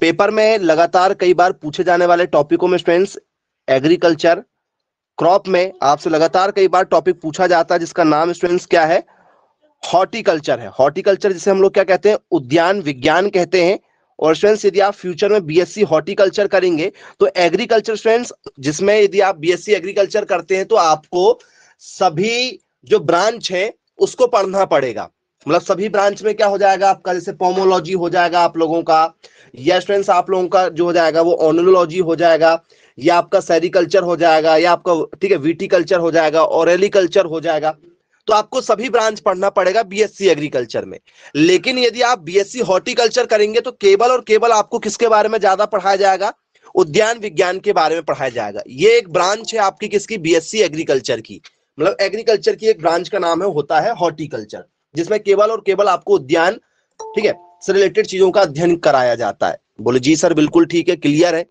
Paper में लगातार कई बार पूछे जाने वाले टॉपिकों में स्टूडेंट्स एग्रीकल्चर क्रॉप में आपसे लगातार कई बार टॉपिक पूछा जाता है जिसका नाम स्टूडेंट्स क्या है हॉर्टिकल्चर है हॉर्टिकल्चर जिसे हम लोग क्या कहते हैं उद्यान विज्ञान कहते हैं और स्टूडेंट्स यदि आप फ्यूचर में बीएससी हॉर्टिकल्चर करेंगे तो एग्रीकल्चर स्टूडेंट्स जिसमें यदि आप बीएससी एग्रीकल्चर करते हैं तो आपको सभी जो ब्रांच है उसको पढ़ना पड़ेगा मतलब सभी ब्रांच में क्या हो जाएगा आपका जैसे पोमोलॉजी हो जाएगा आप लोगों का या स्टूडेंट्स आप लोगों का जो हो जाएगा वो ऑनोलॉजी हो जाएगा या आपका सेरिकल्चर हो जाएगा या आपका ठीक है कल्चर हो जाएगा एलिकल्चर हो जाएगा तो आपको सभी ब्रांच पढ़ना पड़ेगा बीएससी एग्रीकल्चर में लेकिन यदि आप बीएससी हॉर्टिकल्चर करेंगे तो केवल और केवल आपको किसके बारे में ज्यादा पढ़ाया जाएगा उद्यान विज्ञान के बारे में पढ़ाया जाएगा ये एक ब्रांच है आपकी किसकी बीएससी एग्रीकल्चर की मतलब एग्रीकल्चर की एक ब्रांच का नाम है होता है हॉर्टिकल्चर जिसमें केवल और केवल आपको उद्यान ठीक है से रिलेटेड चीजों का अध्ययन कराया जाता है बोले जी सर बिल्कुल ठीक है क्लियर है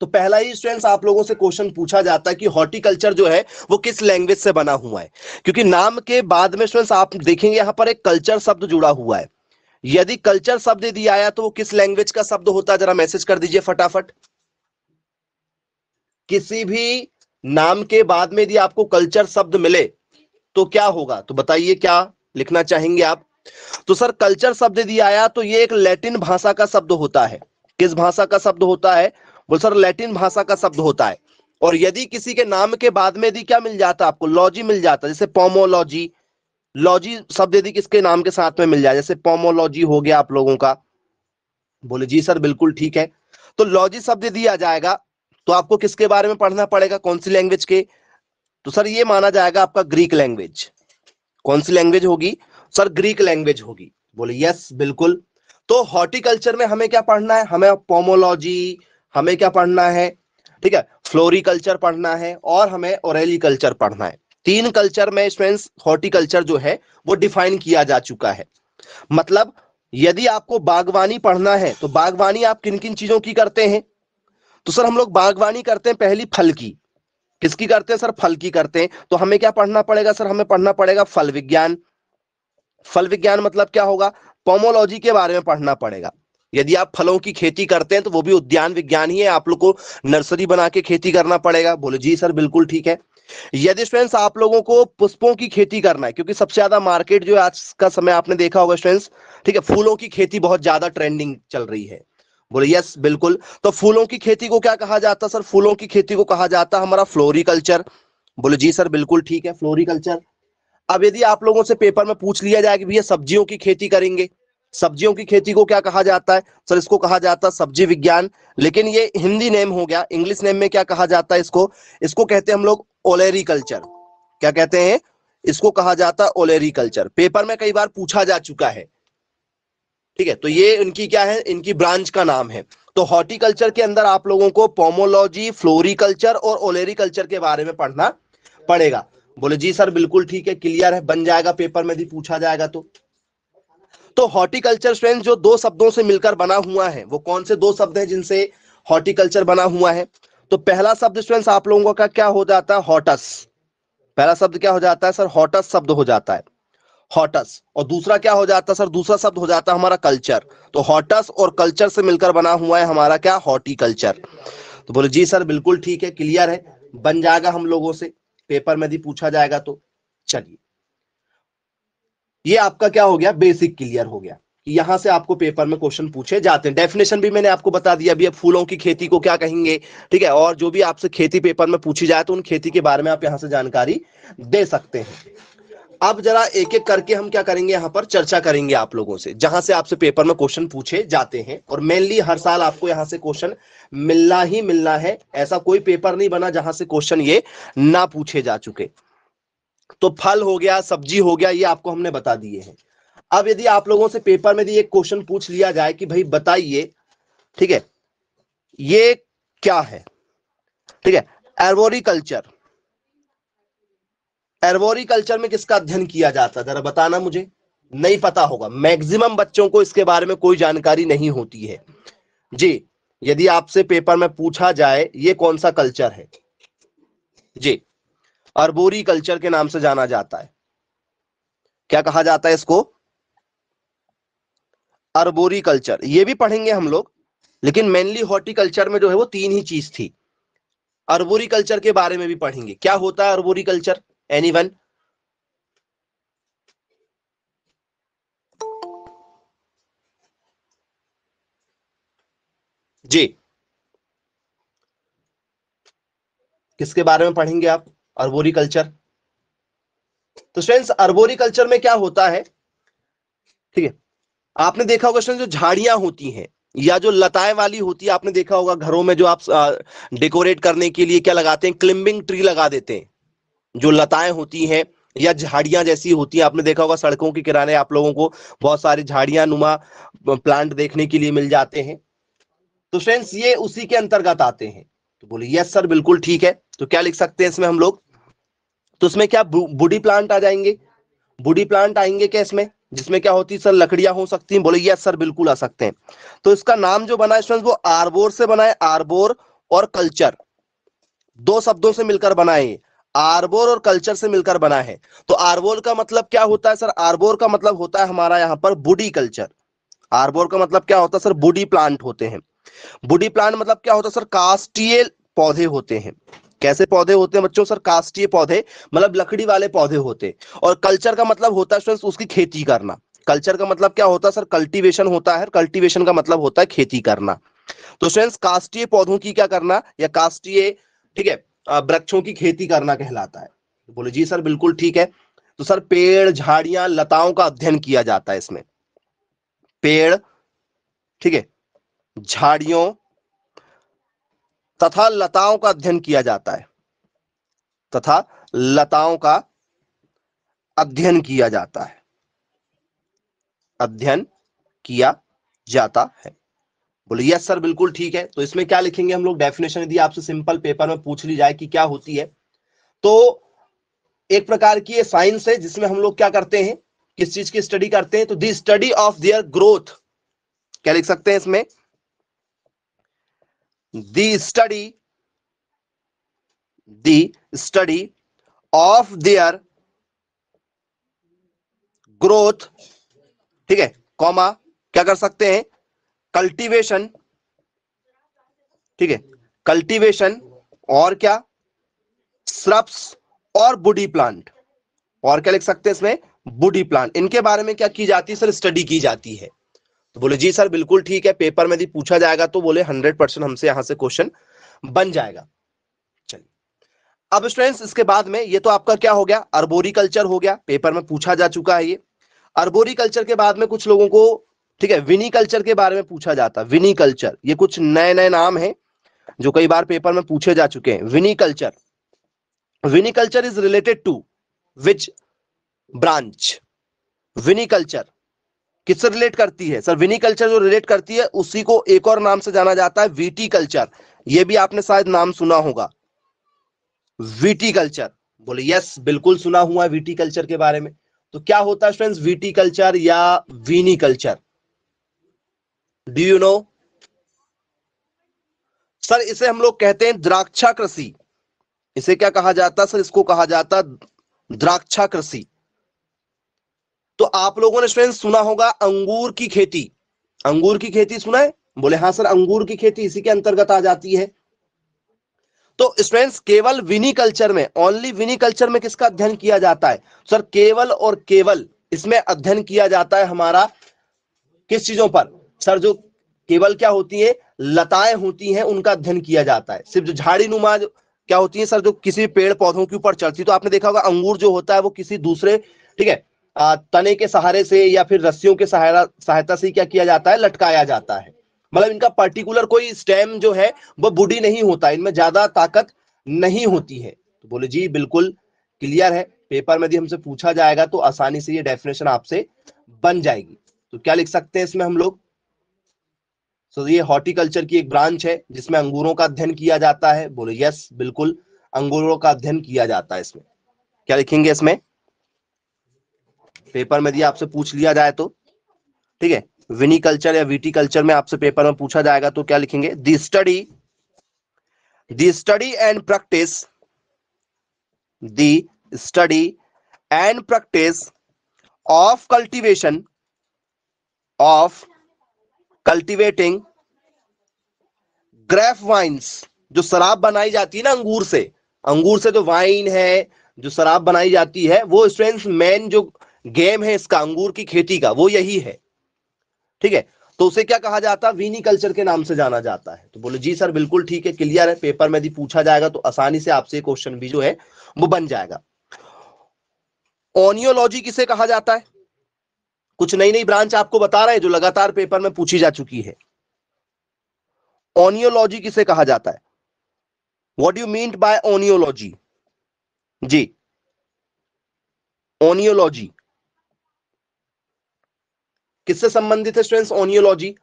तो पहला ही स्टूडेंट्स आप लोगों से क्वेश्चन पूछा जाता है कि हॉर्टिकल्चर जो है वो किस लैंग्वेज से बना हुआ है क्योंकि नाम के बाद में स्टूडेंट्स आप देखेंगे यहां पर एक कल्चर शब्द जुड़ा हुआ है यदि कल्चर शब्द यदि आया तो वो किस लैंग्वेज का शब्द होता है जरा मैसेज कर दीजिए फटाफट किसी भी नाम के बाद में यदि आपको कल्चर शब्द मिले तो क्या होगा तो बताइए क्या लिखना चाहेंगे आप तो सर कल्चर शब्द दिया आया तो ये एक लैटिन भाषा का शब्द होता है किस भाषा का शब्द होता है बोल सर लैटिन भाषा का शब्द होता है और यदि किसी के नाम के बाद में यदि क्या मिल जाता आपको लॉजी मिल जाता जैसे पोमोलॉजी लॉजी शब्द यदि किसके नाम के साथ में मिल जाए जैसे पोमोलॉजी हो गया आप लोगों का बोले जी सर बिल्कुल ठीक है तो लॉजी शब्द दिया जाएगा तो आपको किसके बारे में पढ़ना पड़ेगा कौन सी लैंग्वेज के तो सर ये माना जाएगा आपका ग्रीक लैंग्वेज कौन सी लैंग्वेज होगी सर ग्रीक लैंग्वेज होगी बोले यस बिल्कुल तो हॉर्टिकल्चर में हमें क्या पढ़ना है हमें पोमोलॉजी हमें क्या पढ़ना है ठीक है फ्लोरिकल्चर पढ़ना है और हमें कल्चर पढ़ना है तीन कल्चर में स्टूडेंट्स हॉर्टिकल्चर जो है वो डिफाइन किया जा चुका है मतलब यदि आपको बागवानी पढ़ना है तो बागवानी आप किन किन चीजों की करते हैं तो सर हम लोग बागवानी करते हैं पहली फल की किसकी करते हैं सर फल की करते हैं तो हमें क्या पढ़ना पड़ेगा सर हमें पढ़ना पड़ेगा फल विज्ञान फल विज्ञान मतलब क्या होगा पोमोलॉजी के बारे में पढ़ना पड़ेगा यदि आप फलों की खेती करते हैं तो वो भी उद्यान विज्ञान ही है आप लोग को नर्सरी बना के खेती करना पड़ेगा बोले जी सर बिल्कुल ठीक है यदि स्टूडेंट्स आप लोगों को पुष्पों की खेती करना है क्योंकि सबसे ज्यादा मार्केट जो आज का समय आपने देखा होगा स्टूडेंट्स ठीक है फूलों की खेती बहुत ज्यादा ट्रेंडिंग चल रही है बोले यस बिल्कुल तो फूलों की खेती को क्या कहा जाता सर फूलों की खेती को कहा जाता हमारा फ्लोरिकल्चर बोले जी सर बिल्कुल ठीक है फ्लोरिकल्चर अब यदि आप लोगों से पेपर में पूछ लिया जाए कि भैया सब्जियों की खेती करेंगे सब्जियों की खेती को क्या कहा जाता है सर इसको कहा जाता है सब्जी विज्ञान लेकिन ये हिंदी नेम हो गया इंग्लिश नेम में क्या कहा जाता है इसको इसको कहते हैं हम लोग ओलेरिकल्चर क्या कहते हैं इसको कहा जाता है ओलेरिकल्चर पेपर में कई बार पूछा जा चुका है ठीक है तो ये इनकी क्या है इनकी ब्रांच का नाम है तो हॉर्टिकल्चर के अंदर आप लोगों को पोमोलॉजी फ्लोरिकल्चर और ओलेरिकल्चर के बारे में पढ़ना पड़ेगा बोले जी सर बिल्कुल ठीक है क्लियर है बन जाएगा पेपर में भी पूछा जाएगा तो तो हॉर्टिकल्चर स्टूडेंट जो दो शब्दों से मिलकर बना हुआ है वो कौन से दो शब्द हैं जिनसे हॉर्टिकल्चर बना हुआ है तो पहला शब्द स्टूडेंट्स आप लोगों का क्या हो जाता है हॉटस पहला शब्द क्या हो जाता है सर हॉटस शब्द हो जाता है हॉटस और दूसरा क्या हो जाता है सर दूसरा शब्द हो जाता है हमारा कल्चर तो हॉटस और कल्चर से मिलकर बना हुआ है हमारा क्या हॉर्टिकल्चर तो बोले जी सर बिल्कुल ठीक है क्लियर है बन जाएगा हम लोगों से पेपर में भी पूछा जाएगा तो चलिए ये आपका क्या हो गया बेसिक क्लियर हो गया यहां से आपको पेपर में क्वेश्चन पूछे जाते हैं डेफिनेशन भी मैंने आपको बता दिया अभी अब फूलों की खेती को क्या कहेंगे ठीक है और जो भी आपसे खेती पेपर में पूछी जाए तो उन खेती के बारे में आप यहां से जानकारी दे सकते हैं अब जरा एक एक करके हम क्या करेंगे यहाँ पर चर्चा करेंगे आप लोगों से जहां से आपसे पेपर में क्वेश्चन पूछे जाते हैं और मेनली हर साल आपको यहाँ से क्वेश्चन मिलना ही मिलना है ऐसा कोई पेपर नहीं बना जहां से क्वेश्चन ये ना पूछे जा चुके तो फल हो गया सब्जी हो गया ये आपको हमने बता दिए हैं अब यदि आप लोगों से पेपर में यदि एक क्वेश्चन पूछ लिया जाए कि भाई बताइए ठीक है ये क्या है ठीक है एर्बोरिकल्चर कल्चर में किसका अध्ययन किया जाता है जरा बताना मुझे नहीं पता होगा मैक्सिमम बच्चों को इसके बारे में कोई जानकारी नहीं होती है जी यदि आपसे पेपर में पूछा जाए ये कौन सा कल्चर है जी अरबोरी कल्चर के नाम से जाना जाता है क्या कहा जाता है इसको अरबोरी कल्चर ये भी पढ़ेंगे हम लोग लेकिन मेनली हॉर्टिकल्चर में जो है वो तीन ही चीज थी अरबोरी कल्चर के बारे में भी पढ़ेंगे क्या होता है अरबोरी कल्चर Anyone? जी किसके बारे में पढ़ेंगे आप अर्बोरी कल्चर तो फ्रेंड्स अर्बोरी कल्चर में क्या होता है ठीक है आपने देखा होगा जो झाड़ियां होती हैं या जो लताएं वाली होती है आपने देखा होगा घरों में जो आप डेकोरेट करने के लिए क्या लगाते हैं क्लिम्बिंग ट्री लगा देते हैं जो लताएं होती हैं या झाड़ियां जैसी होती हैं आपने देखा होगा सड़कों के किनारे आप लोगों को बहुत सारे झाड़ियां नुमा प्लांट देखने के लिए मिल जाते हैं तो फ्रेंड्स ये उसी के अंतर्गत आते हैं तो बोले यस सर बिल्कुल ठीक है तो क्या लिख सकते हैं इसमें हम लोग तो इसमें क्या बुडी प्लांट आ जाएंगे बुडी प्लांट आएंगे क्या इसमें जिसमें क्या होती सर लकड़ियां हो सकती हैं बोले यस सर बिल्कुल आ सकते हैं तो इसका नाम जो बना है वो आरबोर से बना है आरबोर और कल्चर दो शब्दों से मिलकर बनाए आर्बोर और कल्चर से मिलकर बना है तो आर्बोर का मतलब क्या होता है सर आर्बोर का मतलब होता है हमारा यहाँ पर बुडी कल्चर आर्बोर का मतलब क्या होता है सर बुडी प्लांट होते हैं बुडी प्लांट मतलब क्या होता है सर कास्टीय पौधे होते हैं कैसे पौधे होते हैं बच्चों सर कास्टीय पौधे मतलब लकड़ी वाले पौधे होते हैं और कल्चर का मतलब होता है उसकी खेती करना कल्चर का मतलब क्या होता है सर कल्टीवेशन होता है कल्टीवेशन का मतलब होता है खेती करना तो फ्रेंड्स कास्टीय पौधों की क्या करना या कास्टीय ठीक है वृक्षों की खेती करना कहलाता है तो बोले जी सर बिल्कुल ठीक है तो सर पेड़ झाड़ियां लताओं का अध्ययन किया जाता है इसमें पेड़ ठीक है झाड़ियों तथा लताओं का अध्ययन किया जाता है तथा लताओं का अध्ययन किया जाता है अध्ययन किया जाता है बोले यस सर बिल्कुल ठीक है तो इसमें क्या लिखेंगे हम लोग डेफिनेशन यदि आपसे सिंपल पेपर में पूछ ली जाए कि क्या होती है तो एक प्रकार की ये साइंस है जिसमें हम लोग क्या करते हैं किस चीज की स्टडी करते हैं तो the study of their growth क्या लिख सकते हैं इसमें the study the study of their growth ठीक है कॉमा क्या कर सकते हैं कल्टीवेशन ठीक है कल्टीवेशन और क्या स्रब्स और बुडी प्लांट और क्या लिख सकते हैं इसमें बुडी प्लांट इनके बारे में क्या की जाती है सर स्टडी की जाती है तो बोले जी सर बिल्कुल ठीक है पेपर में यदि पूछा जाएगा तो बोले हंड्रेड परसेंट हमसे यहां से क्वेश्चन बन जाएगा चलिए अब स्टूडेंट्स इसके बाद में ये तो आपका क्या हो गया अर्बोरी कल्चर हो गया पेपर में पूछा जा चुका है ये अर्बोरी कल्चर के बाद में कुछ लोगों को ठीक है विनी कल्चर के बारे में पूछा जाता है विनी कल्चर ये कुछ नए नए नाम है जो कई बार पेपर में पूछे जा चुके हैं viticulture viticulture is related to which branch viticulture किससे रिलेट करती है सर विनी कल्चर जो रिलेट करती है उसी को एक और नाम से जाना जाता है वीटी कल्चर ये भी आपने शायद नाम सुना होगा वीटी कल्चर बोले यस बिल्कुल सुना हुआ है वीटी कल्चर के बारे में तो क्या होता है फ्रेंड्स वीटी कल्चर या viticulture do you know sir इसे हम लोग कहते हैं द्राक्षा कृषि इसे क्या कहा जाता सर इसको कहा जाता द्राक्षा कृषि तो आप लोगों ने स्टूडेंट सुना होगा अंगूर की खेती अंगूर की खेती सुना है बोले हाँ सर अंगूर की खेती इसी के अंतर्गत आ जाती है तो स्टूडेंट्स केवल विनी कल्चर में ओनली विनी कल्चर में किसका अध्ययन किया जाता है सर केवल और केवल इसमें अध्ययन किया जाता है हमारा किस चीजों पर सर जो केवल क्या होती है लताएं होती हैं उनका अध्ययन किया जाता है सिर्फ जो झाड़ी नुमा क्या होती है सर जो किसी पेड़ पौधों के ऊपर चढ़ती तो आपने देखा होगा अंगूर जो होता है वो किसी दूसरे ठीक है तने के सहारे से या फिर रस्सियों के सहारा सहायता से क्या किया जाता है लटकाया जाता है मतलब इनका पर्टिकुलर कोई स्टेम जो है वो बुढ़ी नहीं होता इनमें ज्यादा ताकत नहीं होती है तो बोले जी बिल्कुल क्लियर है पेपर में यदि हमसे पूछा जाएगा तो आसानी से ये डेफिनेशन आपसे बन जाएगी तो क्या लिख सकते हैं इसमें हम लोग सो ये हॉर्टिकल्चर की एक ब्रांच है जिसमें अंगूरों का अध्ययन किया जाता है बोले यस बिल्कुल अंगूरों का अध्ययन किया जाता है इसमें क्या लिखेंगे इसमें पेपर में दिया आपसे पूछ लिया जाए तो ठीक है विनीकल्चर या विटीकल्चर में आपसे पेपर में पूछा जाएगा तो क्या लिखेंगे the study the study and practice the study and practice of cultivation of cultivating grape vines जो शराब बनाई जाती है ना अंगूर से अंगूर से जो वाइन है जो शराब बनाई जाती है वो स्ट्रेंस मेन जो गेम है इसका अंगूर की खेती का वो यही है ठीक है तो उसे क्या कहा जाता है वीनी कल्चर के नाम से जाना जाता है तो बोले जी सर बिल्कुल ठीक है क्लियर है पेपर में यदि पूछा जाएगा तो आसानी से आपसे क्वेश्चन भी जो है वो बन जाएगा ओनियोलॉजी किसे कहा जाता है कुछ नई नई ब्रांच आपको बता रहे हैं जो लगातार पेपर में पूछी जा चुकी है ओनियोलॉजी किसे कहा जाता है what you mean by oenology जी ओनियोलॉजी किससे संबंधित है स्टूडेंट्स ओनियोलॉजी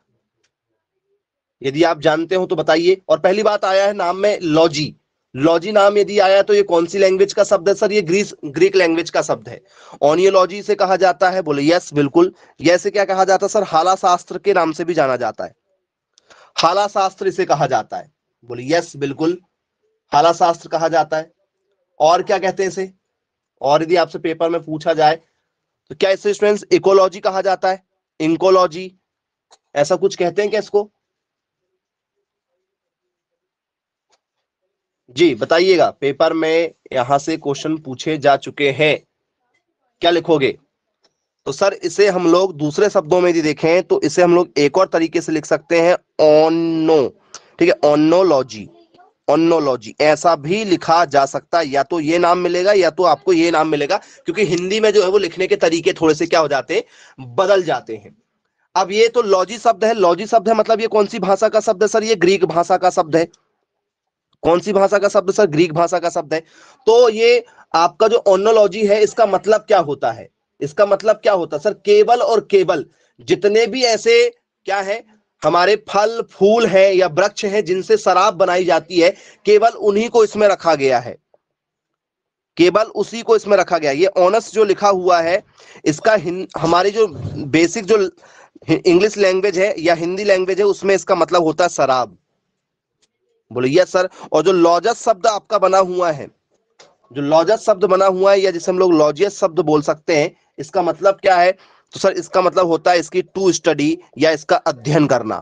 यदि आप जानते हो तो बताइए और पहली बात आया है नाम में लॉजी लॉजी नाम यदि आया तो ये कौन सी लैंग्वेज का शब्द है सर ये ग्रीस ग्रीक लैंग्वेज का शब्द है ऑनियोलॉजी से कहा जाता है बोले यस बिल्कुल यह क्या कहा जाता है सर हाला शास्त्र के नाम से भी जाना जाता है हाला शास्त्र इसे कहा जाता है बोले यस बिल्कुल हाला शास्त्र कहा जाता है और क्या कहते हैं इसे और यदि आपसे पेपर में पूछा जाए तो क्या इसे स्टूडेंट्स इकोलॉजी कहा जाता है इंकोलॉजी ऐसा कुछ कहते हैं क्या इसको जी बताइएगा पेपर में यहां से क्वेश्चन पूछे जा चुके हैं क्या लिखोगे तो सर इसे हम लोग दूसरे शब्दों में यदि देखें तो इसे हम लोग एक और तरीके से लिख सकते हैं ऑनो ठीक है ऑनोलॉजी ऑनोलॉजी ऐसा भी लिखा जा सकता है या तो ये नाम मिलेगा या तो आपको ये नाम मिलेगा क्योंकि हिंदी में जो है वो लिखने के तरीके थोड़े से क्या हो जाते हैं बदल जाते हैं अब ये तो लॉजी शब्द है लॉजी शब्द है मतलब ये कौन सी भाषा का शब्द है सर ये ग्रीक भाषा का शब्द है कौन सी भाषा का शब्द सर ग्रीक भाषा का शब्द है तो ये आपका जो ऑनोलॉजी है इसका मतलब क्या होता है इसका मतलब क्या होता है सर केवल और केवल जितने भी ऐसे क्या है हमारे फल फूल हैं या वृक्ष हैं जिनसे शराब बनाई जाती है केवल उन्हीं को इसमें रखा गया है केवल उसी को इसमें रखा गया ये ऑनस जो लिखा हुआ है इसका हमारी जो बेसिक जो इंग्लिश लैंग्वेज है या हिंदी लैंग्वेज है उसमें इसका मतलब होता है शराब बोले यस सर और जो लॉजस शब्द आपका बना हुआ है जो लॉजस शब्द बना हुआ है या जिसे हम लोग लॉजियस शब्द बोल सकते हैं इसका मतलब क्या है तो सर इसका मतलब होता है इसकी टू स्टडी या इसका अध्ययन करना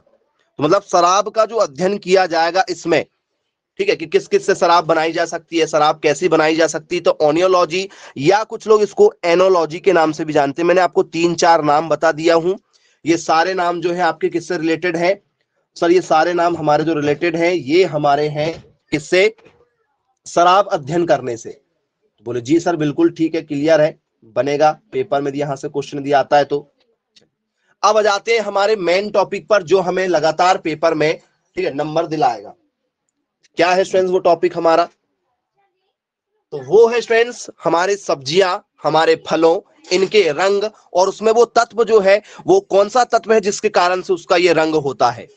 तो मतलब शराब का जो अध्ययन किया जाएगा इसमें ठीक है कि किस किस से शराब बनाई जा सकती है शराब कैसी बनाई जा सकती है तो ओनियोलॉजी या कुछ लोग इसको एनोलॉजी के नाम से भी जानते हैं मैंने आपको तीन चार नाम बता दिया हूं ये सारे नाम जो है आपके किससे रिलेटेड है सर ये सारे नाम हमारे जो रिलेटेड हैं ये हमारे हैं किससे शराब अध्ययन करने से तो बोले जी सर बिल्कुल ठीक है क्लियर है बनेगा पेपर में यहां से क्वेश्चन दिया आता है तो अब आ जाते हैं हमारे मेन टॉपिक पर जो हमें लगातार पेपर में ठीक है नंबर दिलाएगा क्या है स्ट्रेंड्स वो टॉपिक हमारा तो वो है स्ट्रेंड्स हमारे सब्जियां हमारे फलों इनके रंग और उसमें वो तत्व जो है वो कौन सा तत्व है जिसके कारण से उसका ये रंग होता है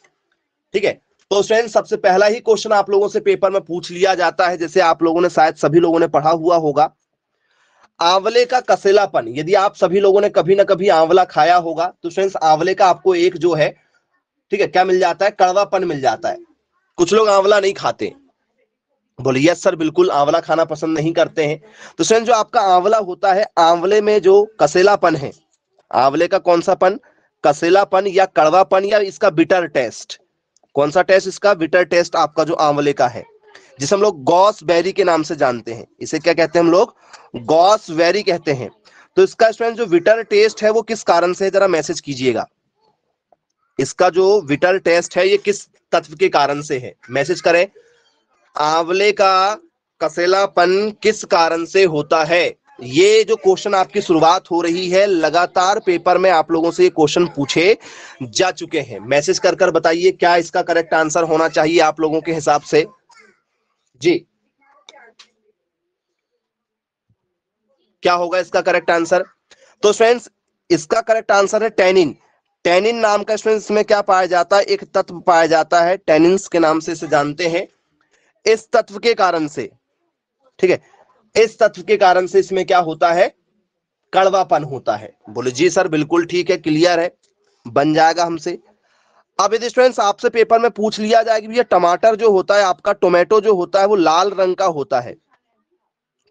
ठीक है तो फ्रेंड सबसे पहला ही क्वेश्चन आप लोगों से पेपर में पूछ लिया जाता है जैसे आप लोगों ने शायद सभी लोगों ने पढ़ा हुआ होगा आंवले का कसेलापन यदि आप सभी लोगों ने कभी ना कभी आंवला खाया होगा तो फ्रेंड्स आंवले का आपको एक जो है ठीक है क्या मिल जाता है कड़वापन मिल जाता है कुछ लोग आंवला नहीं खाते बोलिए यस सर बिल्कुल आंवला खाना पसंद नहीं करते हैं तो फ्रेंड जो आपका आंवला होता है आंवले में जो कसेलापन है आंवले का कौन सा पन कसेलापन या कड़वापन या इसका बिटर टेस्ट कौन सा टेस्ट इसका विटर टेस्ट आपका जो आंवले का है जिसे हम लोग गॉस बैरी के नाम से जानते हैं इसे क्या कहते हैं हम लोग गॉस वेरी कहते हैं तो इसका स्टूडेंट जो विटर टेस्ट है वो किस कारण से है जरा मैसेज कीजिएगा इसका जो विटर टेस्ट है ये किस तत्व के कारण से है मैसेज करें आंवले का कसेलापन किस कारण से होता है ये जो क्वेश्चन आपकी शुरुआत हो रही है लगातार पेपर में आप लोगों से ये क्वेश्चन पूछे जा चुके हैं मैसेज कर कर बताइए क्या इसका करेक्ट आंसर होना चाहिए आप लोगों के हिसाब से जी क्या होगा इसका करेक्ट आंसर तो फ्रेंड्स इसका करेक्ट आंसर है टेनिन टेनिन नाम का स्टूडेंट्स में क्या पाया जाता है एक तत्व पाया जाता है टेनिन के नाम से इसे जानते हैं इस तत्व के कारण से ठीक है इस तत्व के कारण से इसमें क्या होता है कड़वापन होता है बोले जी सर बिल्कुल ठीक है क्लियर है बन जाएगा हमसे अब यदि स्टूडेंट्स आपसे पेपर में पूछ लिया जाएगा भैया टमाटर जो होता है आपका टोमेटो जो होता है वो लाल रंग का होता है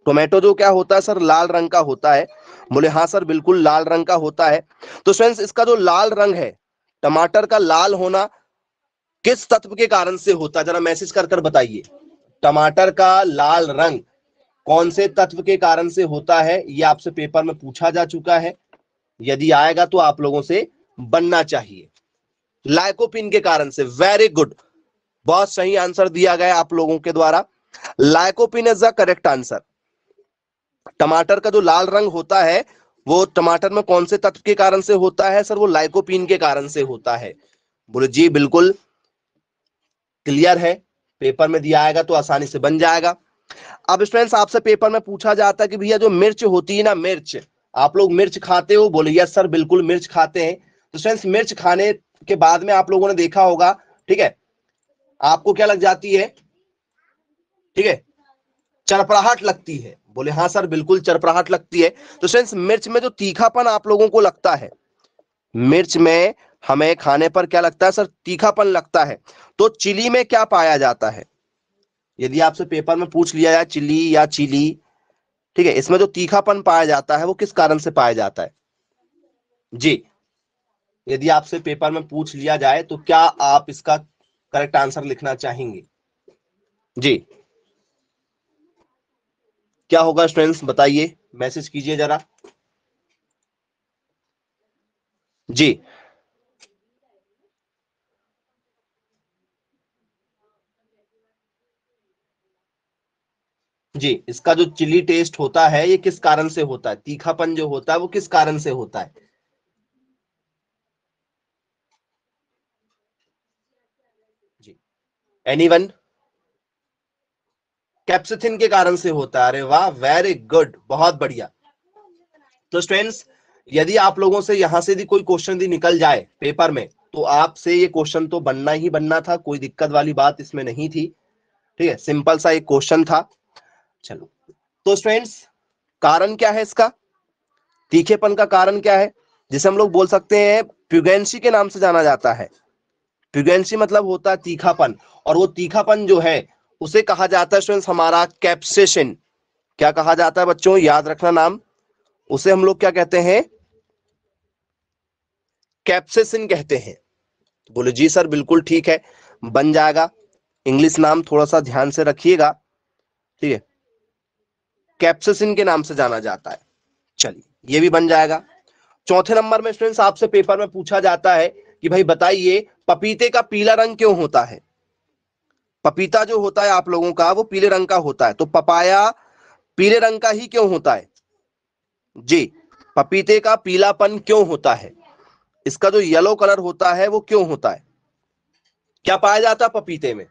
टोमेटो जो क्या होता है सर लाल रंग का होता है बोले हाँ सर बिल्कुल लाल रंग का होता है तो स्टूडेंट्स इसका जो लाल रंग है टमाटर का लाल होना किस तत्व के कारण से होता है जरा मैसेज कर कर बताइए टमाटर का लाल रंग कौन से तत्व के कारण से होता है ये आपसे पेपर में पूछा जा चुका है यदि आएगा तो आप लोगों से बनना चाहिए लाइकोपिन के कारण से वेरी गुड बहुत सही आंसर दिया गया आप लोगों के द्वारा lycopene is the correct answer टमाटर का जो लाल रंग होता है वो टमाटर में कौन से तत्व के कारण से होता है सर वो लाइकोपिन के कारण से होता है बोले जी बिल्कुल क्लियर है पेपर में दिया आएगा तो आसानी से बन जाएगा अब स्टूडेंट्स आपसे पेपर में पूछा जाता है कि भैया जो मिर्च होती है ना मिर्च आप लोग मिर्च खाते हो बोले यस सर बिल्कुल मिर्च खाते हैं तो स्टूडेंट्स मिर्च खाने के बाद में आप लोगों ने देखा होगा ठीक है आपको क्या लग जाती है ठीक है चरपराहट लगती है बोले हाँ सर बिल्कुल चरपराहट लगती है तो स्टूडेंट्स मिर्च में जो तीखापन आप लोगों को लगता है मिर्च में हमें खाने पर क्या लगता है सर तीखापन लगता है तो चिली में क्या पाया जाता है यदि आपसे पेपर में पूछ लिया जाए चिली या चिली ठीक है इसमें जो तीखापन पाया जाता है वो किस कारण से पाया जाता है जी यदि आपसे पेपर में पूछ लिया जाए तो क्या आप इसका करेक्ट आंसर लिखना चाहेंगे जी क्या होगा स्टूडेंट्स बताइए मैसेज कीजिए जरा जी जी इसका जो चिली टेस्ट होता है ये किस कारण से होता है तीखापन जो होता है वो किस कारण से होता है जी एनीवन कैप्सिथिन के कारण से होता है अरे वाह वेरी गुड बहुत बढ़िया तो स्टूडेंट्स यदि आप लोगों से यहां से भी कोई क्वेश्चन भी निकल जाए पेपर में तो आपसे ये क्वेश्चन तो बनना ही बनना था कोई दिक्कत वाली बात इसमें नहीं थी ठीक है सिंपल सा एक क्वेश्चन था चलो तो स्टूडेंट्स कारण क्या है इसका तीखेपन का कारण क्या है जिसे हम लोग बोल सकते हैं प्युगेंसी के नाम से जाना जाता है प्युगेंसी मतलब होता है तीखापन और वो तीखापन जो है उसे कहा जाता है स्टूडेंट्स हमारा कैप्सेशन क्या कहा जाता है बच्चों याद रखना नाम उसे हम लोग क्या कहते हैं कैप्सेशन कहते हैं बोले जी सर बिल्कुल ठीक है बन जाएगा इंग्लिश नाम थोड़ा सा ध्यान से रखिएगा ठीक है कैप्सिसिन के नाम से जाना जाता है चलिए ये भी बन जाएगा चौथे नंबर में स्टूडेंट्स आपसे पेपर में पूछा जाता है कि भाई बताइए पपीते का पीला रंग क्यों होता है पपीता जो होता है आप लोगों का वो पीले रंग का होता है तो पपाया पीले रंग का ही क्यों होता है जी पपीते का पीलापन क्यों होता है इसका जो येलो कलर होता है वो क्यों होता है क्या पाया जाता है पपीते में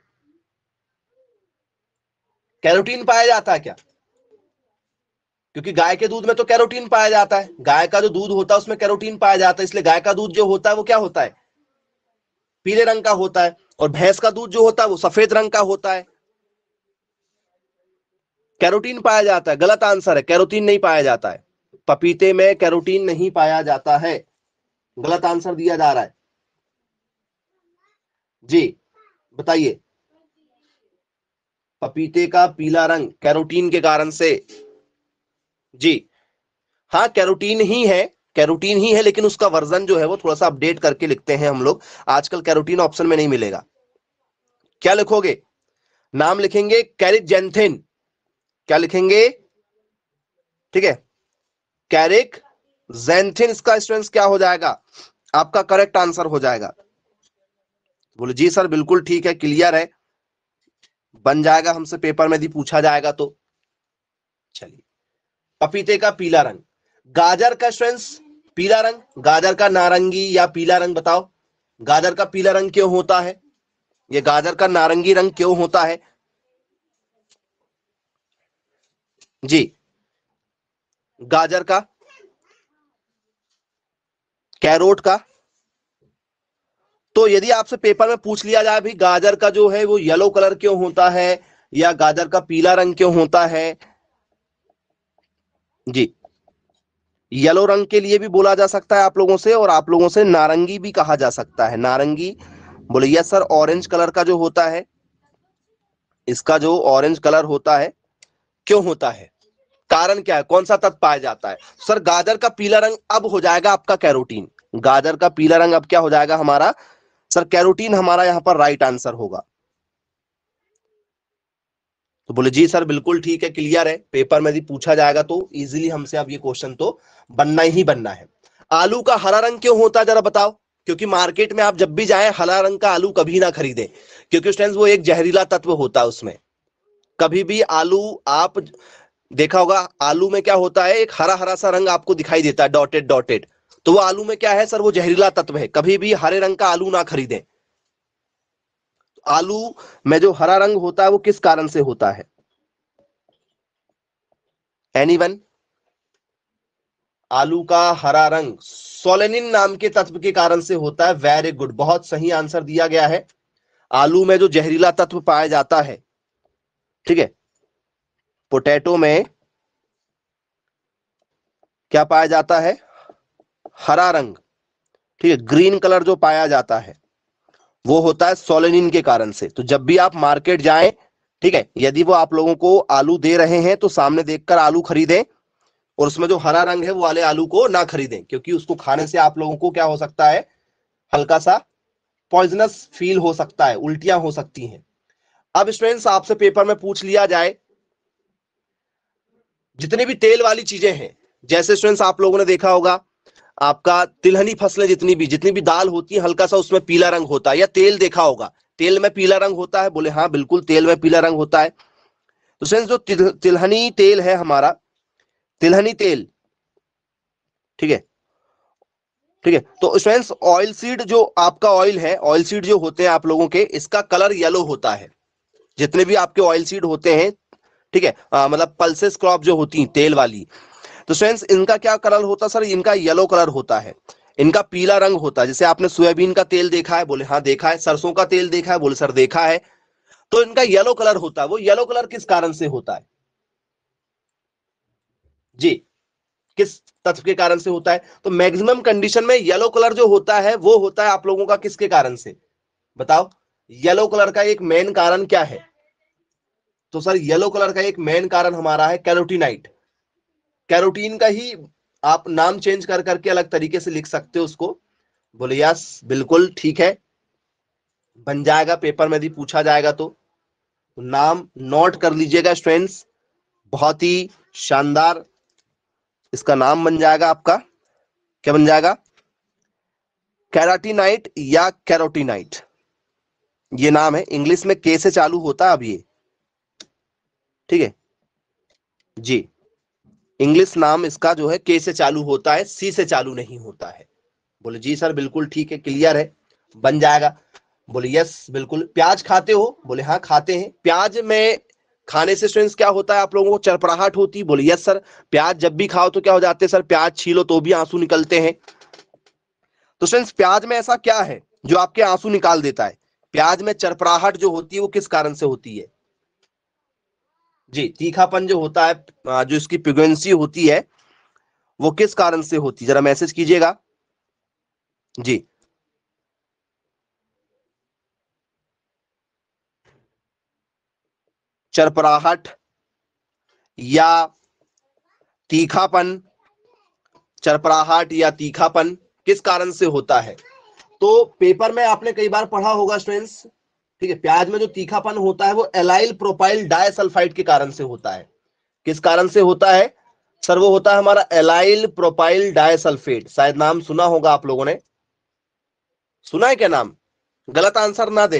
कैरोटीन पाया जाता है क्या क्योंकि गाय के दूध में तो कैरोटीन पाया जाता है गाय का जो दूध होता है उसमें कैरोटीन पाया जाता है इसलिए गाय का दूध जो होता है वो क्या होता है पीले रंग का होता है और भैंस का दूध जो होता है वो सफेद रंग का होता है कैरोटीन पाया जाता है गलत आंसर है कैरोटीन नहीं पाया जाता है पपीते में कैरोटीन नहीं पाया जाता है गलत आंसर दिया जा रहा है जी बताइए पपीते का पीला रंग कैरोटीन के कारण से जी हाँ कैरोटीन ही है कैरोटीन ही है लेकिन उसका वर्जन जो है वो थोड़ा सा अपडेट करके लिखते हैं हम लोग आजकल कैरोटीन ऑप्शन में नहीं मिलेगा क्या लिखोगे नाम लिखेंगे कैरिक जेंथिन क्या लिखेंगे ठीक है कैरिक जेंथिन इसका स्टूडेंस क्या हो जाएगा आपका करेक्ट आंसर हो जाएगा बोले जी सर बिल्कुल ठीक है क्लियर है बन जाएगा हमसे पेपर में यदि पूछा जाएगा तो चलिए पपीते का पीला रंग गाजर का स्ट्रेंस पीला रंग गाजर का नारंगी या पीला रंग बताओ गाजर का पीला रंग क्यों होता है ये गाजर का नारंगी रंग क्यों होता है जी गाजर का कैरोट का तो यदि आपसे पेपर में पूछ लिया जाए भी गाजर का जो है वो येलो कलर क्यों होता है या गाजर का पीला रंग क्यों होता है जी येलो रंग के लिए भी बोला जा सकता है आप लोगों से और आप लोगों से नारंगी भी कहा जा सकता है नारंगी बोले यस सर ऑरेंज कलर का जो होता है इसका जो ऑरेंज कलर होता है क्यों होता है कारण क्या है कौन सा तत्व पाया जाता है सर गाजर का पीला रंग अब हो जाएगा आपका कैरोटीन गाजर का पीला रंग अब क्या हो जाएगा हमारा सर कैरोटीन हमारा यहाँ पर राइट आंसर होगा तो बोले जी सर बिल्कुल ठीक है क्लियर है पेपर में यदि पूछा जाएगा तो इजीली हमसे अब ये क्वेश्चन तो बनना ही बनना है आलू का हरा रंग क्यों होता है जरा बताओ क्योंकि मार्केट में आप जब भी जाए हरा रंग का आलू कभी ना खरीदें क्योंकि स्टूडेंट्स वो एक जहरीला तत्व होता है उसमें कभी भी आलू आप देखा होगा आलू में क्या होता है एक हरा हरा सा रंग आपको दिखाई देता है डॉटेड डॉटेड तो वो आलू में क्या है सर वो जहरीला तत्व है कभी भी हरे रंग का आलू ना खरीदें आलू में जो हरा रंग होता है वो किस कारण से होता है एनी वन आलू का हरा रंग सोलेनिन नाम के तत्व के कारण से होता है वेरी गुड बहुत सही आंसर दिया गया है आलू में जो जहरीला तत्व पाया जाता है ठीक है पोटैटो में क्या पाया जाता है हरा रंग ठीक है ग्रीन कलर जो पाया जाता है वो होता है सोलेनिन के कारण से तो जब भी आप मार्केट जाएं ठीक है यदि वो आप लोगों को आलू दे रहे हैं तो सामने देखकर आलू खरीदें और उसमें जो हरा रंग है वो वाले आलू को ना खरीदें क्योंकि उसको खाने से आप लोगों को क्या हो सकता है हल्का सा पॉइजनस फील हो सकता है उल्टियां हो सकती हैं अब स्टूडेंट्स आपसे पेपर में पूछ लिया जाए जितनी भी तेल वाली चीजें हैं जैसे स्टूडेंट्स आप लोगों ने देखा होगा आपका तिलहनी फसलें जितनी भी जितनी भी दाल होती है हल्का सा उसमें पीला रंग होता है या तेल देखा होगा तेल में पीला रंग होता है बोले हाँ बिल्कुल तेल में पीला रंग होता है तो सेंस जो तिल, तिलहनी तेल है हमारा तिलहनी तेल ठीक है ठीक है तो सेंस ऑयल सीड जो आपका ऑयल है ऑयल सीड जो होते हैं आप लोगों के इसका कलर येलो होता है जितने भी आपके ऑयल सीड होते हैं ठीक है मतलब पल्सेस क्रॉप जो होती है तेल वाली तो फ्रेंड्स इनका क्या कलर होता है सर इनका येलो कलर होता है इनका पीला रंग होता है जैसे आपने सोयाबीन का तेल देखा है बोले हाँ देखा है सरसों का तेल देखा है बोले सर देखा है तो इनका येलो कलर होता है वो येलो कलर किस कारण से होता है जी किस तत्व के कारण से होता है तो मैक्सिमम कंडीशन में येलो कलर जो होता है वो होता है आप लोगों का किसके कारण से बताओ येलो कलर का एक मेन कारण क्या है तो सर येलो कलर का एक मेन कारण हमारा है कैरोटीनाइट कैरोटीन का ही आप नाम चेंज कर करके अलग तरीके से लिख सकते हो उसको बोले यस बिल्कुल ठीक है बन जाएगा पेपर में यदि पूछा जाएगा तो।, तो नाम नोट कर लीजिएगा स्टूडेंट्स बहुत ही शानदार इसका नाम बन जाएगा आपका क्या बन जाएगा कैराटीनाइट या कैरोटीनाइट ये नाम है इंग्लिश में के से चालू होता है अब ये ठीक है जी इंग्लिश नाम इसका जो है के से चालू होता है सी से चालू नहीं होता है बोले जी सर बिल्कुल ठीक है क्लियर है बन जाएगा बोले यस बिल्कुल प्याज खाते हो बोले हाँ खाते हैं प्याज में खाने से स्टूडेंट्स क्या होता है आप लोगों को चरपराहट होती बोले यस सर प्याज जब भी खाओ तो क्या हो जाते हैं सर प्याज छीलो तो भी आंसू निकलते हैं तो स्टूडेंट्स प्याज में ऐसा क्या है जो आपके आंसू निकाल देता है प्याज में चरपराहट जो होती है वो किस कारण से होती है जी तीखापन जो होता है जो इसकी फ्रिक्वेंसी होती है वो किस कारण से होती है जरा मैसेज कीजिएगा जी चरपराहट या तीखापन चरपराहट या तीखापन किस कारण से होता है तो पेपर में आपने कई बार पढ़ा होगा स्टूडेंट्स ठीक है प्याज में जो तीखापन होता है वो एलाइल प्रोपाइल डायसल्फाइड के कारण से होता है किस कारण से होता है सर वो होता है हमारा एलाइल प्रोपाइल डायसल्फेट शायद नाम सुना होगा आप लोगों ने सुना है क्या नाम गलत आंसर ना दे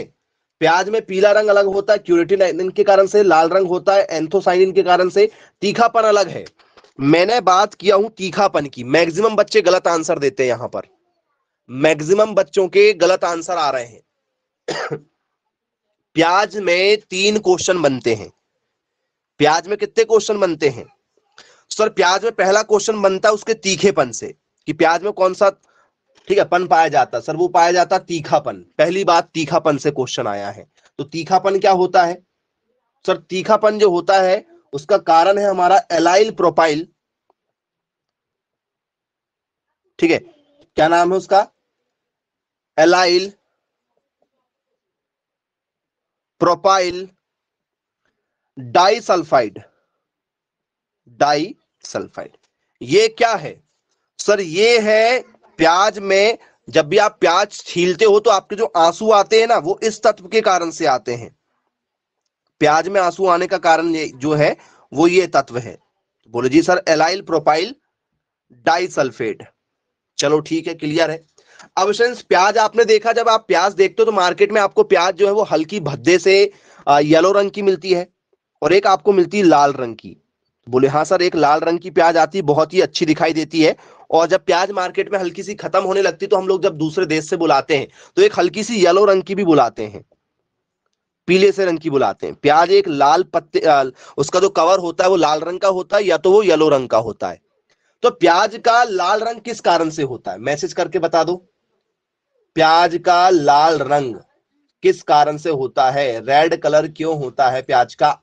प्याज में पीला रंग अलग होता है क्यूरिटिन के कारण से लाल रंग होता है एंथोसाइनिन के कारण से तीखापन अलग है मैंने बात किया हूं तीखापन की मैक्सिमम बच्चे गलत आंसर देते हैं यहां पर मैक्सिमम बच्चों के गलत आंसर आ रहे हैं प्याज में तीन क्वेश्चन बनते हैं प्याज में कितने क्वेश्चन बनते हैं तो सर प्याज में पहला क्वेश्चन बनता है उसके तीखेपन से कि प्याज में कौन सा ठीक है पन पाया जाता सर वो पाया जाता तीखापन पहली बात तीखापन से क्वेश्चन आया है तो तीखापन क्या होता है सर तीखापन जो होता है उसका कारण है हमारा एलाइल प्रोपाइल ठीक है क्या नाम है उसका एलाइल प्रोपाइल डाइसल्फाइड डाइसल्फाइड ये क्या है सर ये है प्याज में जब भी आप प्याज छीलते हो तो आपके जो आंसू आते हैं ना वो इस तत्व के कारण से आते हैं प्याज में आंसू आने का कारण जो है वो ये तत्व है बोले जी सर एलाइल प्रोपाइल डाइसल्फेट चलो ठीक है क्लियर है अब प्याज आपने देखा जब आप प्याज देखते हो तो मार्केट में आपको प्याज जो है वो हल्की भद्दे से येलो रंग की मिलती है और एक आपको मिलती है लाल रंग की बोले हाँ सर एक लाल रंग की प्याज आती है बहुत ही अच्छी दिखाई देती है और जब प्याज मार्केट में हल्की सी खत्म होने लगती तो हम लोग जब दूसरे देश से बुलाते हैं तो एक हल्की सी येलो रंग की भी बुलाते हैं पीले से रंग की बुलाते हैं प्याज एक लाल पत्ते उसका जो कवर होता है वो लाल रंग का होता है या तो वो येलो रंग का होता है तो प्याज का लाल रंग किस कारण से होता है मैसेज करके बता दो प्याज का लाल रंग किस कारण से होता है रेड कलर क्यों होता है प्याज का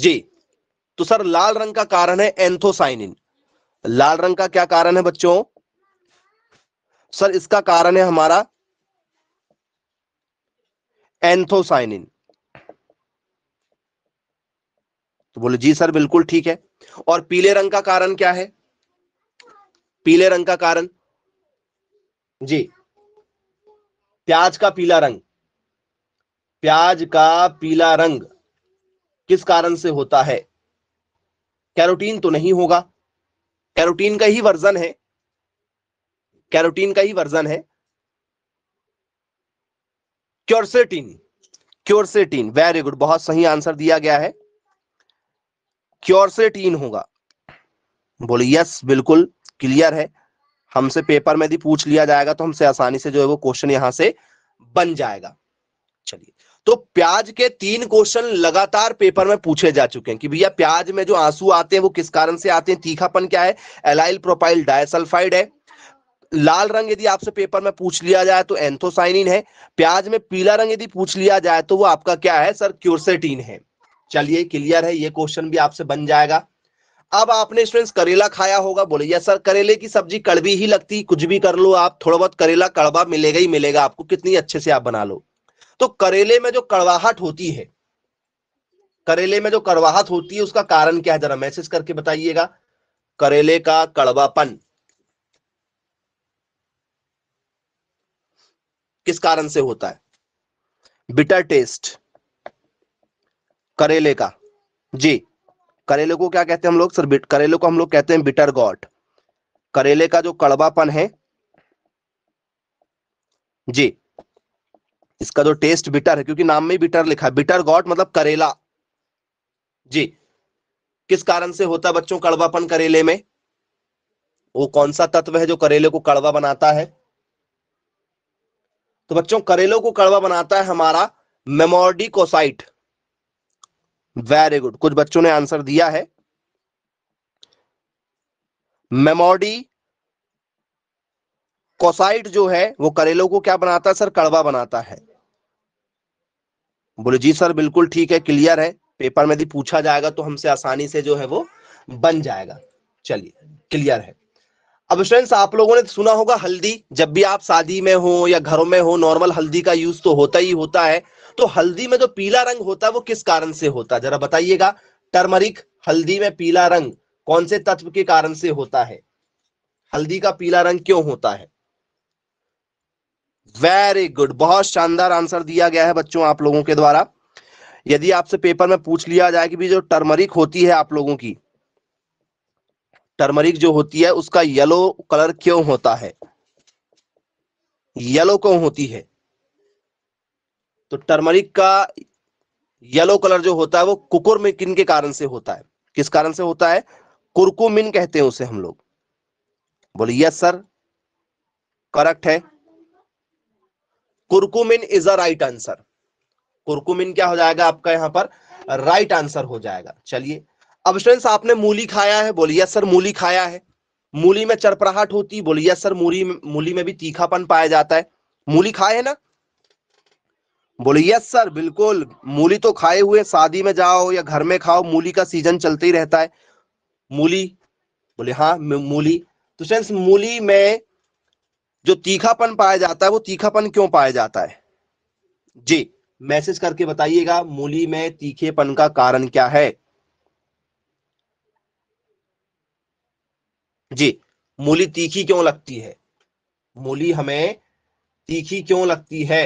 जी तो सर लाल रंग का कारण है एंथोसाइनिन लाल रंग का क्या कारण है बच्चों सर इसका कारण है हमारा एंथोसाइनिन तो बोले जी सर बिल्कुल ठीक है और पीले रंग का कारण क्या है पीले रंग का कारण जी प्याज का पीला रंग प्याज का पीला रंग किस कारण से होता है कैरोटीन तो नहीं होगा कैरोटीन का ही वर्जन है कैरोटीन का ही वर्जन है क्योरसेटीन क्योरसेटीन वेरी गुड बहुत सही आंसर दिया गया है क्योरसेटीन होगा बोलिए यस बिल्कुल क्लियर है हमसे पेपर में यदि पूछ लिया जाएगा तो हमसे आसानी से जो है वो क्वेश्चन यहाँ से बन जाएगा चलिए तो प्याज के तीन क्वेश्चन लगातार पेपर में पूछे जा चुके हैं कि भैया प्याज में जो आंसू आते हैं वो किस कारण से आते हैं तीखापन क्या है एलाइल प्रोपाइल डायसल्फाइड है लाल रंग यदि आपसे पेपर में पूछ लिया जाए तो एंथोसाइनिन है प्याज में पीला रंग यदि पूछ लिया जाए तो वो आपका क्या है सर क्यूरसेटीन है चलिए क्लियर है ये क्वेश्चन भी आपसे बन जाएगा अब आपने स्टूडेंट्स करेला खाया होगा बोले यस सर करेले की सब्जी कड़वी ही लगती कुछ भी कर लो आप थोड़ा बहुत करेला कड़वा मिलेगा ही मिलेगा आपको कितनी अच्छे से आप बना लो तो करेले में जो कड़वाहट होती है करेले में जो कड़वाहट होती है उसका कारण क्या है जरा मैसेज करके बताइएगा करेले का कड़वापन किस कारण से होता है बिटर टेस्ट करेले का जी करेले को क्या कहते हैं हम लोग सर करेले को हम लोग कहते हैं बिटर गॉट करेले का जो कड़वापन है जी इसका जो टेस्ट बिटर है क्योंकि नाम में बिटर लिखा है बिटर गॉट मतलब करेला जी किस कारण से होता बच्चों कड़वापन करेले में वो कौन सा तत्व है जो करेले को कड़वा बनाता है तो बच्चों करेलों को कड़वा बनाता है हमारा मेमोर्डिकोसाइट वेरी गुड कुछ बच्चों ने आंसर दिया है मेमोडी कोसाइट जो है वो करेलों को क्या बनाता है सर कड़वा बनाता है बोले जी सर बिल्कुल ठीक है क्लियर है पेपर में यदि पूछा जाएगा तो हमसे आसानी से जो है वो बन जाएगा चलिए क्लियर है अब फ्रेंड्स आप लोगों ने सुना होगा हल्दी जब भी आप शादी में हो या घरों में हो नॉर्मल हल्दी का यूज तो होता ही होता है तो हल्दी में जो पीला रंग होता है वो किस कारण से होता है जरा बताइएगा टर्मरिक हल्दी में पीला रंग कौन से तत्व के कारण से होता है हल्दी का पीला रंग क्यों होता है वेरी गुड बहुत शानदार आंसर दिया गया है बच्चों आप लोगों के द्वारा यदि आपसे पेपर में पूछ लिया जाए कि भी जो टर्मरिक होती है आप लोगों की टर्मरिक जो होती है उसका येलो कलर क्यों होता है येलो क्यों होती है तो टर्मरिक का येलो कलर जो होता है वो किन के कारण से होता है किस कारण से होता है कुरकुमिन कहते हैं उसे हम लोग बोलिए यस सर करेक्ट है curcumin is a right answer curcumin क्या हो जाएगा आपका यहाँ पर राइट आंसर हो जाएगा चलिए अब स्टूडेंट्स आपने मूली खाया है बोलिए सर मूली खाया है मूली में चरपराहट होती बोलिए सर मूली मूली में भी तीखापन पाया जाता है मूली खाए है ना बोले यस सर बिल्कुल मूली तो खाए हुए शादी में जाओ या घर में खाओ मूली का सीजन चलते ही रहता है मूली बोले हाँ मूली तो फ्रेंड्स मूली में जो तीखापन पाया जाता है वो तीखापन क्यों पाया जाता है जी मैसेज करके बताइएगा मूली में तीखेपन का कारण क्या है जी मूली तीखी क्यों लगती है मूली हमें तीखी क्यों लगती है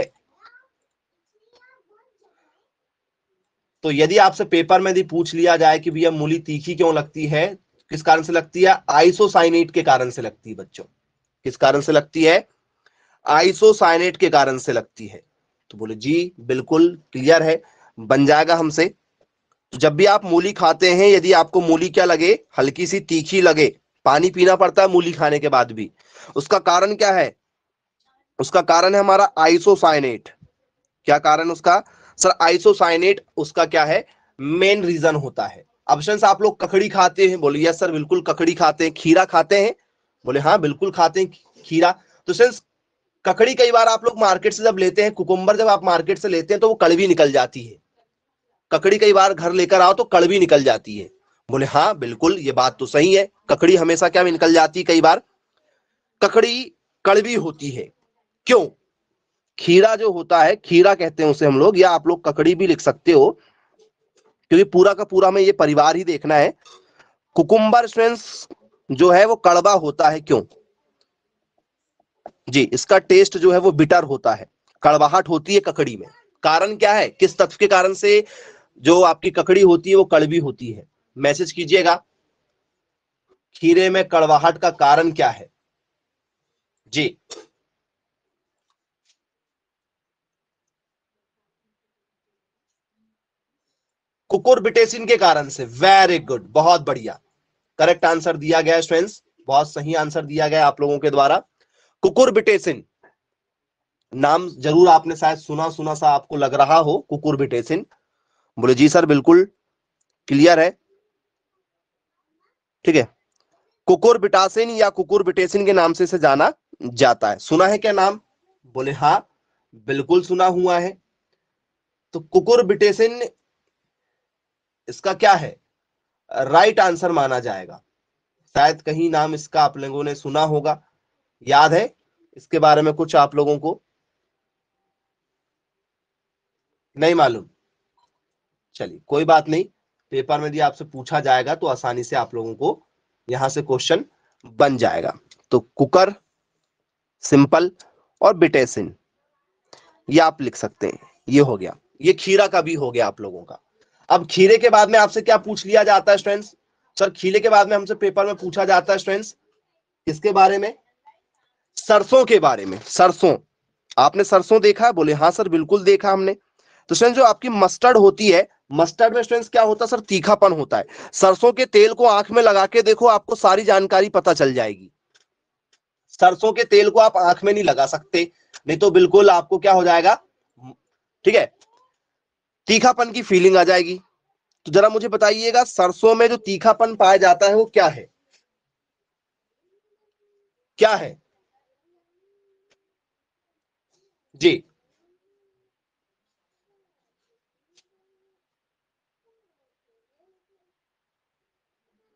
तो यदि आपसे पेपर में यदि पूछ लिया जाए कि भैया मूली तीखी क्यों लगती है किस कारण से लगती है आइसोसाइनेट के कारण से लगती है बच्चों किस कारण से लगती है आइसोसाइनेट के कारण से लगती है तो बोले जी बिल्कुल क्लियर है बन जाएगा हमसे तो जब भी आप मूली खाते हैं यदि आपको मूली क्या लगे हल्की सी तीखी लगे पानी पीना पड़ता है मूली खाने के बाद भी उसका कारण क्या है उसका कारण है हमारा आइसोसाइनेट क्या कारण उसका सर आइसोसाइनेट उसका क्या है मेन रीजन होता है ऑप्शन आप लोग ककड़ी खाते हैं बोले यस सर बिल्कुल ककड़ी खाते हैं खीरा खाते हैं बोले हाँ बिल्कुल खाते हैं खीरा तो सेंस ककड़ी कई बार आप लोग मार्केट से जब लेते हैं कुकुम्बर जब आप मार्केट से लेते हैं तो वो कड़वी निकल जाती है ककड़ी कई बार घर लेकर आओ तो कड़वी निकल जाती है बोले हाँ बिल्कुल ये बात तो सही है ककड़ी हमेशा क्या निकल जाती है कई बार ककड़ी कड़वी होती है क्यों खीरा जो होता है खीरा कहते हैं उसे हम लोग या आप लोग ककड़ी भी लिख सकते हो क्योंकि पूरा का पूरा हमें ये परिवार ही देखना है कुकुम्बर स्वेंस जो है वो कड़वा होता है क्यों जी इसका टेस्ट जो है वो बिटर होता है कड़वाहट होती है ककड़ी में कारण क्या है किस तत्व के कारण से जो आपकी ककड़ी होती है वो कड़वी होती है मैसेज कीजिएगा खीरे में कड़वाहट का कारण क्या है जी कुकुरबिटेसिन के कारण से वेरी गुड बहुत बढ़िया करेक्ट आंसर दिया गया स्टूडेंट्स बहुत सही आंसर दिया गया आप लोगों के द्वारा कुकुरबिटेसिन नाम जरूर आपने शायद सुना सुना सा आपको लग रहा हो कुकुरबिटेसिन बोले जी सर बिल्कुल क्लियर है ठीक है कुकुरबिटासिन या कुकुरबिटेसिन के नाम से इसे जाना जाता है सुना है क्या नाम बोले हाँ बिल्कुल सुना हुआ है तो कुकुरबिटेसिन इसका क्या है राइट आंसर माना जाएगा शायद कहीं नाम इसका आप लोगों ने सुना होगा याद है इसके बारे में कुछ आप लोगों को नहीं मालूम चलिए कोई बात नहीं पेपर में यदि आपसे पूछा जाएगा तो आसानी से आप लोगों को यहां से क्वेश्चन बन जाएगा तो कुकर सिंपल और बिटेसिन ये आप लिख सकते हैं ये हो गया ये खीरा का भी हो गया आप लोगों का अब खीरे के बाद में आपसे क्या पूछ लिया जाता है स्टूडेंट्स सर खीरे के बाद में हमसे पेपर में पूछा जाता है स्टूडेंट्स किसके बारे में सरसों के बारे में सरसों आपने सरसों देखा बोले हाँ सर बिल्कुल देखा हमने तो स्टूडेंट जो आपकी मस्टर्ड होती है मस्टर्ड में स्टूडेंट्स क्या होता है सर तीखापन होता है सरसों के तेल को आंख में लगा के देखो आपको सारी जानकारी पता चल जाएगी सरसों के तेल को आप आंख में नहीं लगा सकते नहीं तो बिल्कुल आपको क्या हो जाएगा ठीक है तीखापन की फीलिंग आ जाएगी तो जरा मुझे बताइएगा सरसों में जो तीखापन पाया जाता है वो क्या है क्या है जी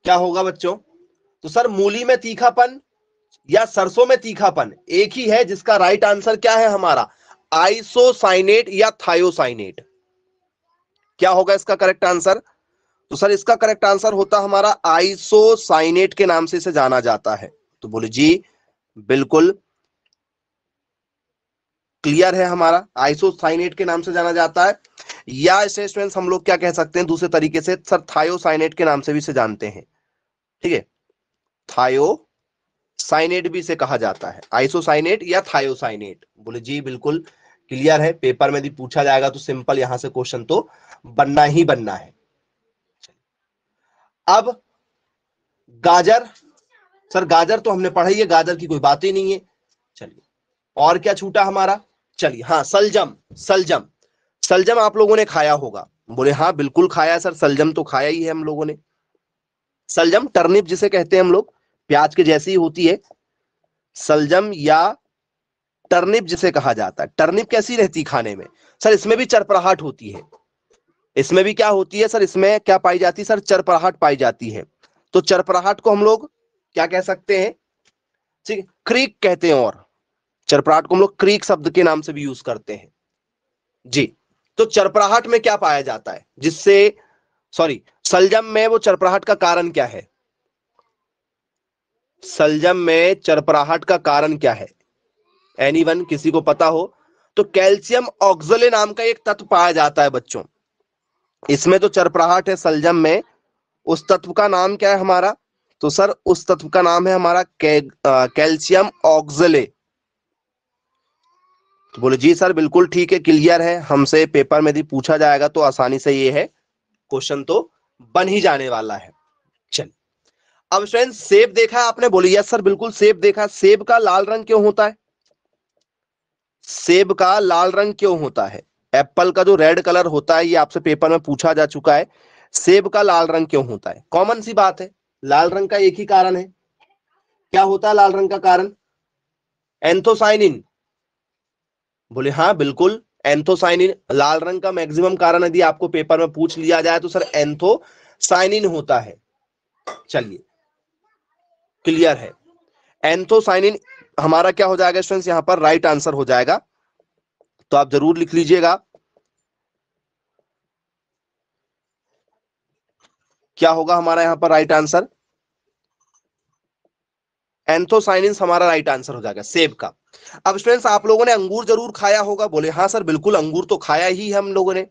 क्या होगा बच्चों तो सर मूली में तीखापन या सरसों में तीखापन एक ही है जिसका राइट आंसर क्या है हमारा आइसोसाइनेट या थायोसाइनेट क्या होगा इसका करेक्ट आंसर तो सर इसका करेक्ट आंसर होता हमारा आइसोसाइनेट के नाम से इसे जाना जाता है तो बोले जी बिल्कुल क्लियर है हमारा आइसोसाइनेट के नाम से जाना जाता है या इसे हम लोग क्या कह सकते हैं दूसरे तरीके से सर थायोसाइनेट के नाम से भी इसे जानते हैं ठीक है थायोसाइनेट भी इसे कहा जाता है आइसोसाइनेट या थायोसाइनेट बोले जी बिल्कुल क्लियर है पेपर में यदि पूछा जाएगा तो सिंपल यहां से क्वेश्चन तो बनना ही बनना है अब गाजर सर गाजर तो हमने ही है गाजर की कोई बात ही नहीं है चलिए और क्या छूटा हमारा चलिए हाँ सलजम सलजम सलजम आप लोगों ने खाया होगा बोले हाँ बिल्कुल खाया सर सलजम तो खाया ही है हम लोगों ने सलजम टर्निप जिसे कहते हैं हम लोग प्याज के जैसी ही होती है सलजम या टर्निप जिसे कहा जाता है टर्निप कैसी रहती खाने में सर इसमें भी चरपराहट होती है इसमें भी क्या होती है सर इसमें क्या पाई जाती है सर चरपराहट पाई जाती है तो चरपराहट को हम लोग क्या कह सकते हैं ठीक क्रीक कहते हैं और चरपराहट को हम लोग क्रीक शब्द के नाम से भी यूज करते हैं जी तो चरपराहट में क्या पाया जाता है जिससे सॉरी सलजम में वो चरपराहट का कारण क्या है सलजम में चरपराहट का कारण क्या है एनीवन e किसी को पता हो तो कैल्शियम ऑक्सोले नाम का एक तत्व पाया जाता है बच्चों इसमें तो चरपराहट है सलजम में उस तत्व का नाम क्या है हमारा तो सर उस तत्व का नाम है हमारा कैल्शियम ऑक्जले तो बोले जी सर बिल्कुल ठीक है क्लियर है हमसे पेपर में यदि पूछा जाएगा तो आसानी से ये है क्वेश्चन तो बन ही जाने वाला है चलिए अब फ्रेंड सेब देखा आपने बोले यस सर बिल्कुल सेब देखा सेब का लाल रंग क्यों होता है सेब का लाल रंग क्यों होता है एप्पल का जो रेड कलर होता है ये आपसे पेपर में पूछा जा चुका है सेब का लाल रंग क्यों होता है कॉमन सी बात है लाल रंग का एक ही कारण है क्या होता है लाल रंग का कारण एंथोसाइनिन बोले हाँ बिल्कुल एंथोसाइनिन लाल रंग का मैक्सिमम कारण यदि आपको पेपर में पूछ लिया जाए तो सर एंथोसाइनिन होता है चलिए क्लियर है एंथोसाइनिन तो हमारा क्या हो जाएगा स्टूडेंट्स यहां पर राइट आंसर हो जाएगा तो आप जरूर लिख लीजिएगा क्या होगा हमारा यहां पर राइट आंसर एंथोसाइनिंस हमारा राइट आंसर हो जाएगा सेब का अब स्टूडेंट्स आप लोगों ने अंगूर जरूर खाया होगा बोले हाँ सर बिल्कुल अंगूर तो खाया ही हम लोगों ने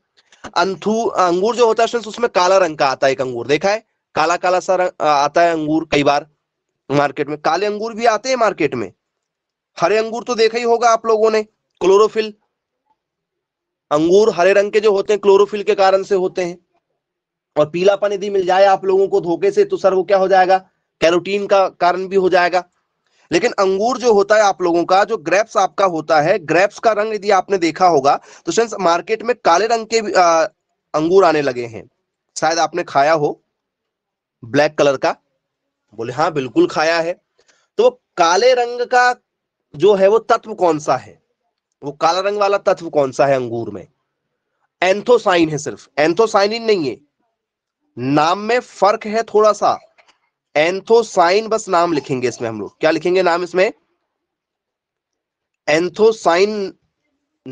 अंथू अंगूर जो होता है स्टूडेंट्स उसमें काला रंग का आता है एक अंगूर देखा है काला काला सा आता है अंगूर कई बार मार्केट में काले अंगूर भी आते हैं मार्केट में हरे अंगूर तो देखा ही होगा आप लोगों ने क्लोरोफिल अंगूर हरे रंग के जो होते हैं क्लोरोफिल के कारण से होते हैं और पीलापन यदि मिल जाए आप लोगों को धोखे से तो सर वो क्या हो जाएगा कैरोटीन का कारण भी हो जाएगा लेकिन अंगूर जो होता है आप लोगों का जो ग्रेप्स आपका होता है ग्रेप्स का रंग यदि आपने देखा होगा तो सेंस मार्केट में काले रंग के आ, अंगूर आने लगे हैं शायद आपने खाया हो ब्लैक कलर का बोले हाँ बिल्कुल खाया है तो काले रंग का जो है वो तत्व कौन सा है वो काला रंग वाला तत्व कौन सा है अंगूर में एंथोसाइन है सिर्फ एंथोसाइनिन नहीं है नाम में फर्क है थोड़ा सा एंथोसाइन बस नाम लिखेंगे इसमें हम लोग क्या लिखेंगे नाम इसमें एंथोसाइन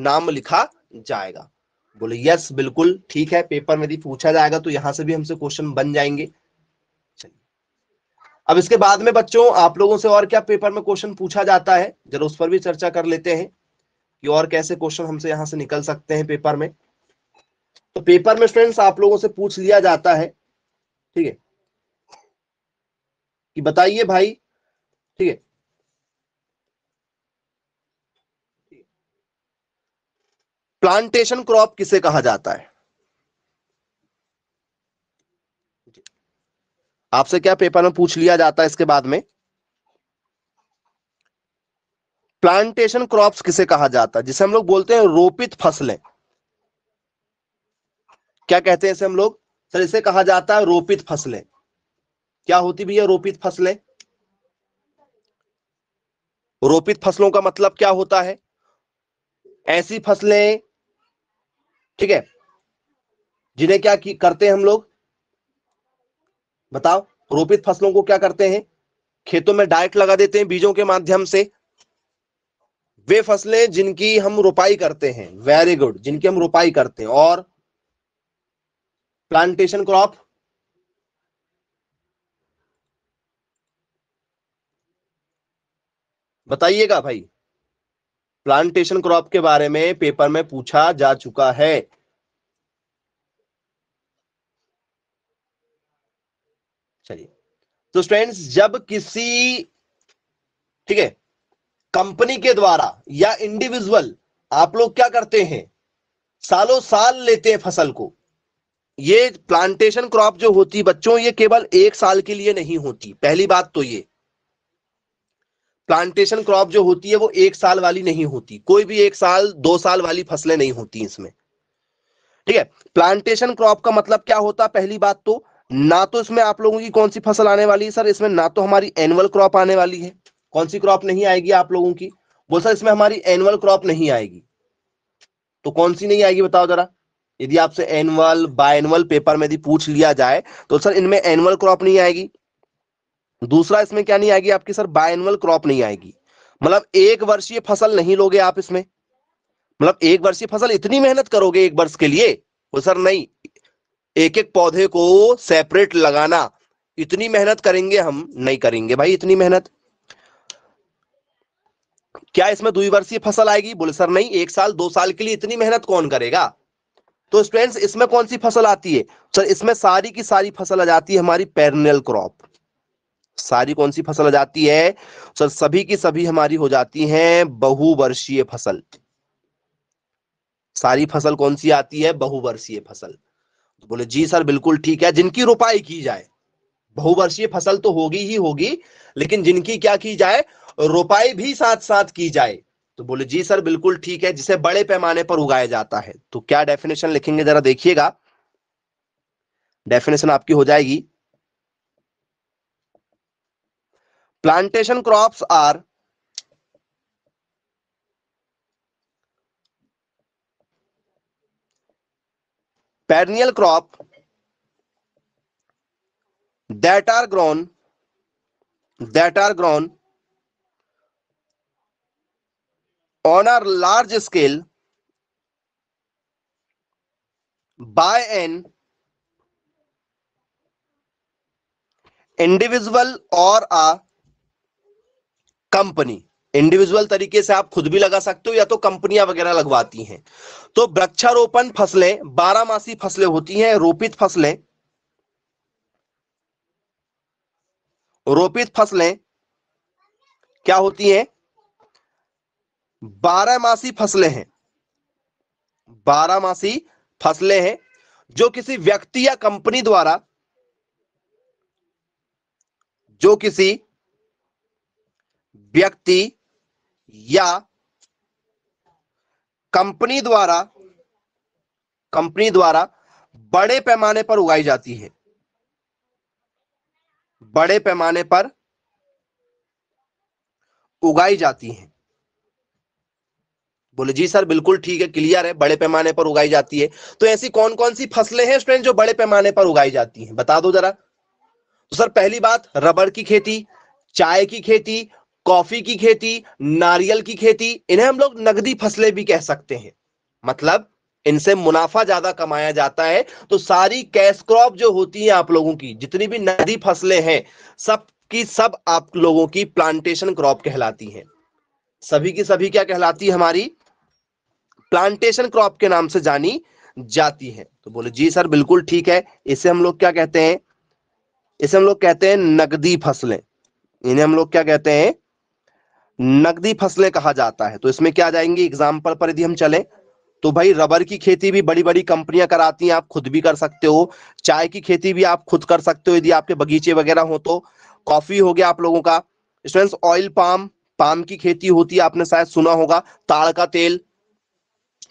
नाम लिखा जाएगा बोले यस बिल्कुल ठीक है पेपर में यदि पूछा जाएगा तो यहां से भी हमसे क्वेश्चन बन जाएंगे अब इसके बाद में बच्चों आप लोगों से और क्या पेपर में क्वेश्चन पूछा जाता है जरा उस पर भी चर्चा कर लेते हैं कि और कैसे क्वेश्चन हमसे यहाँ से निकल सकते हैं पेपर में तो पेपर में स्टूडेंट्स आप लोगों से पूछ लिया जाता है ठीक है कि बताइए भाई ठीक है प्लांटेशन क्रॉप किसे कहा जाता है आपसे क्या पेपर में पूछ लिया जाता है इसके बाद में प्लांटेशन क्रॉप्स किसे कहा जाता है जिसे हम लोग बोलते हैं रोपित फसलें क्या कहते हैं इसे हम लोग सर इसे कहा जाता है रोपित फसलें क्या होती भैया रोपित फसलें रोपित फसलों का मतलब क्या होता है ऐसी फसलें ठीक है जिन्हें क्या की, करते हैं हम लोग बताओ रोपित फसलों को क्या करते हैं खेतों में डाइट लगा देते हैं बीजों के माध्यम से वे फसलें जिनकी हम रोपाई करते हैं वेरी गुड जिनकी हम रोपाई करते हैं और प्लांटेशन क्रॉप बताइएगा भाई प्लांटेशन क्रॉप के बारे में पेपर में पूछा जा चुका है चलिए तो स्टूडेंट्स जब किसी ठीक है कंपनी के द्वारा या इंडिविजुअल आप लोग क्या करते हैं सालों साल लेते हैं फसल को ये प्लांटेशन क्रॉप जो होती बच्चों ये केवल एक साल के लिए नहीं होती पहली बात तो ये प्लांटेशन क्रॉप जो होती है वो एक साल वाली नहीं होती कोई भी एक साल दो साल वाली फसलें नहीं होती इसमें ठीक है प्लांटेशन क्रॉप का मतलब क्या होता पहली बात तो ना तो इसमें आप लोगों की कौन सी फसल आने वाली है सर इसमें ना तो हमारी एनुअल क्रॉप आने वाली है कौन सी क्रॉप नहीं आएगी आप लोगों की बोल सर इसमें हमारी एनुअल क्रॉप नहीं आएगी तो कौन सी नहीं आएगी बताओ जरा यदि आपसे एनुअल बायनुअल पेपर में यदि पूछ लिया जाए तो सर इनमें एनुअल क्रॉप नहीं आएगी दूसरा इसमें क्या नहीं आएगी आपकी सर बायनुअल क्रॉप नहीं आएगी मतलब एक वर्षीय फसल नहीं लोगे आप इसमें मतलब एक वर्षीय फसल इतनी मेहनत करोगे एक वर्ष के लिए वो सर नहीं एक एक पौधे को सेपरेट लगाना इतनी मेहनत करेंगे हम नहीं करेंगे भाई इतनी मेहनत क्या इसमें द्विवर्षीय फसल आएगी बोले सर नहीं एक साल दो साल के लिए इतनी मेहनत कौन करेगा तो स्टूडेंट्स इसमें कौन सी फसल आती है सर इसमें सारी की सारी फसल आ जाती है हमारी पेरनल क्रॉप सारी कौन सी फसल आ जाती है सर सभी की सभी हमारी हो जाती हैं बहुवर्षीय फसल सारी फसल कौन सी आती है बहुवर्षीय फसल तो बोले जी सर बिल्कुल ठीक है जिनकी रोपाई की जाए बहुवर्षीय फसल तो होगी ही होगी लेकिन जिनकी क्या की जाए रोपाई भी साथ साथ की जाए तो बोले जी सर बिल्कुल ठीक है जिसे बड़े पैमाने पर उगाया जाता है तो क्या डेफिनेशन लिखेंगे जरा देखिएगा डेफिनेशन आपकी हो जाएगी plantation crops are perennial crop that are grown that are grown on a large scale by an individual or a company individual तरीके से आप खुद भी लगा सकते हो या तो कंपनियां वगैरह लगवाती हैं तो वृक्षारोपण फसलें बारहमासी फसलें होती हैं रोपित फसलें रोपित फसलें क्या होती हैं बारहमासी फसलें हैं बारहमासी फसलें हैं जो किसी व्यक्ति या कंपनी द्वारा जो किसी व्यक्ति या कंपनी द्वारा कंपनी द्वारा बड़े पैमाने पर उगाई जाती है बड़े पैमाने पर उगाई जाती है बोले जी सर बिल्कुल ठीक है क्लियर है बड़े पैमाने पर उगाई जाती है तो ऐसी कौन कौन सी फसलें हैं स्टूडेंट जो बड़े पैमाने पर उगाई जाती हैं बता दो जरा तो सर पहली बात रबर की खेती चाय की खेती कॉफी की खेती नारियल की खेती इन्हें हम लोग नगदी फसलें भी कह सकते हैं मतलब इनसे मुनाफा ज्यादा कमाया जाता है तो सारी कैश क्रॉप जो होती है आप लोगों की जितनी भी नदी फसलें हैं सब की सब आप लोगों की प्लांटेशन क्रॉप कहलाती हैं सभी की सभी क्या कहलाती है हमारी प्लांटेशन क्रॉप के नाम से जानी जाती है तो बोले जी सर बिल्कुल ठीक है इसे हम लोग क्या कहते हैं इसे हम लोग कहते हैं नगदी फसलें इन्हें हम लोग क्या कहते हैं नकदी फसलें कहा जाता है तो इसमें क्या जाएंगी एग्जाम्पल पर यदि हम चले तो भाई रबर की खेती भी बड़ी बड़ी कंपनियां कराती हैं आप खुद भी कर सकते हो चाय की खेती भी आप खुद कर सकते हो यदि आपके बगीचे वगैरह हो तो कॉफी हो गया आप लोगों का स्टूडेंट्स ऑयल पाम पाम की खेती होती है आपने शायद सुना होगा ताड़ का तेल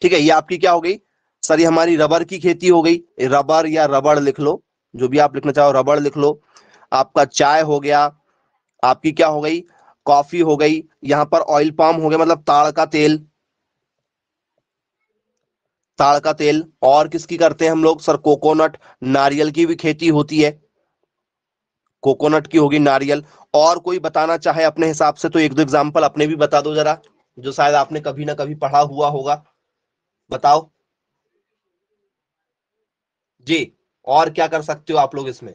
ठीक है ये आपकी क्या हो गई सर ये हमारी रबर की खेती हो गई रबर या रबड़ लिख लो जो भी आप लिखना चाहो रबड़ लिख लो आपका चाय हो गया आपकी क्या हो गई कॉफी हो गई यहां पर ऑयल पाम हो गया मतलब ताड़ का तेल ताड़ का तेल और किसकी करते हैं हम लोग सर कोकोनट नारियल की भी खेती होती है कोकोनट की होगी नारियल और कोई बताना चाहे अपने हिसाब से तो एक दो एग्जाम्पल अपने भी बता दो जरा जो शायद आपने कभी ना कभी पढ़ा हुआ होगा बताओ जी और क्या कर सकते हो आप लोग इसमें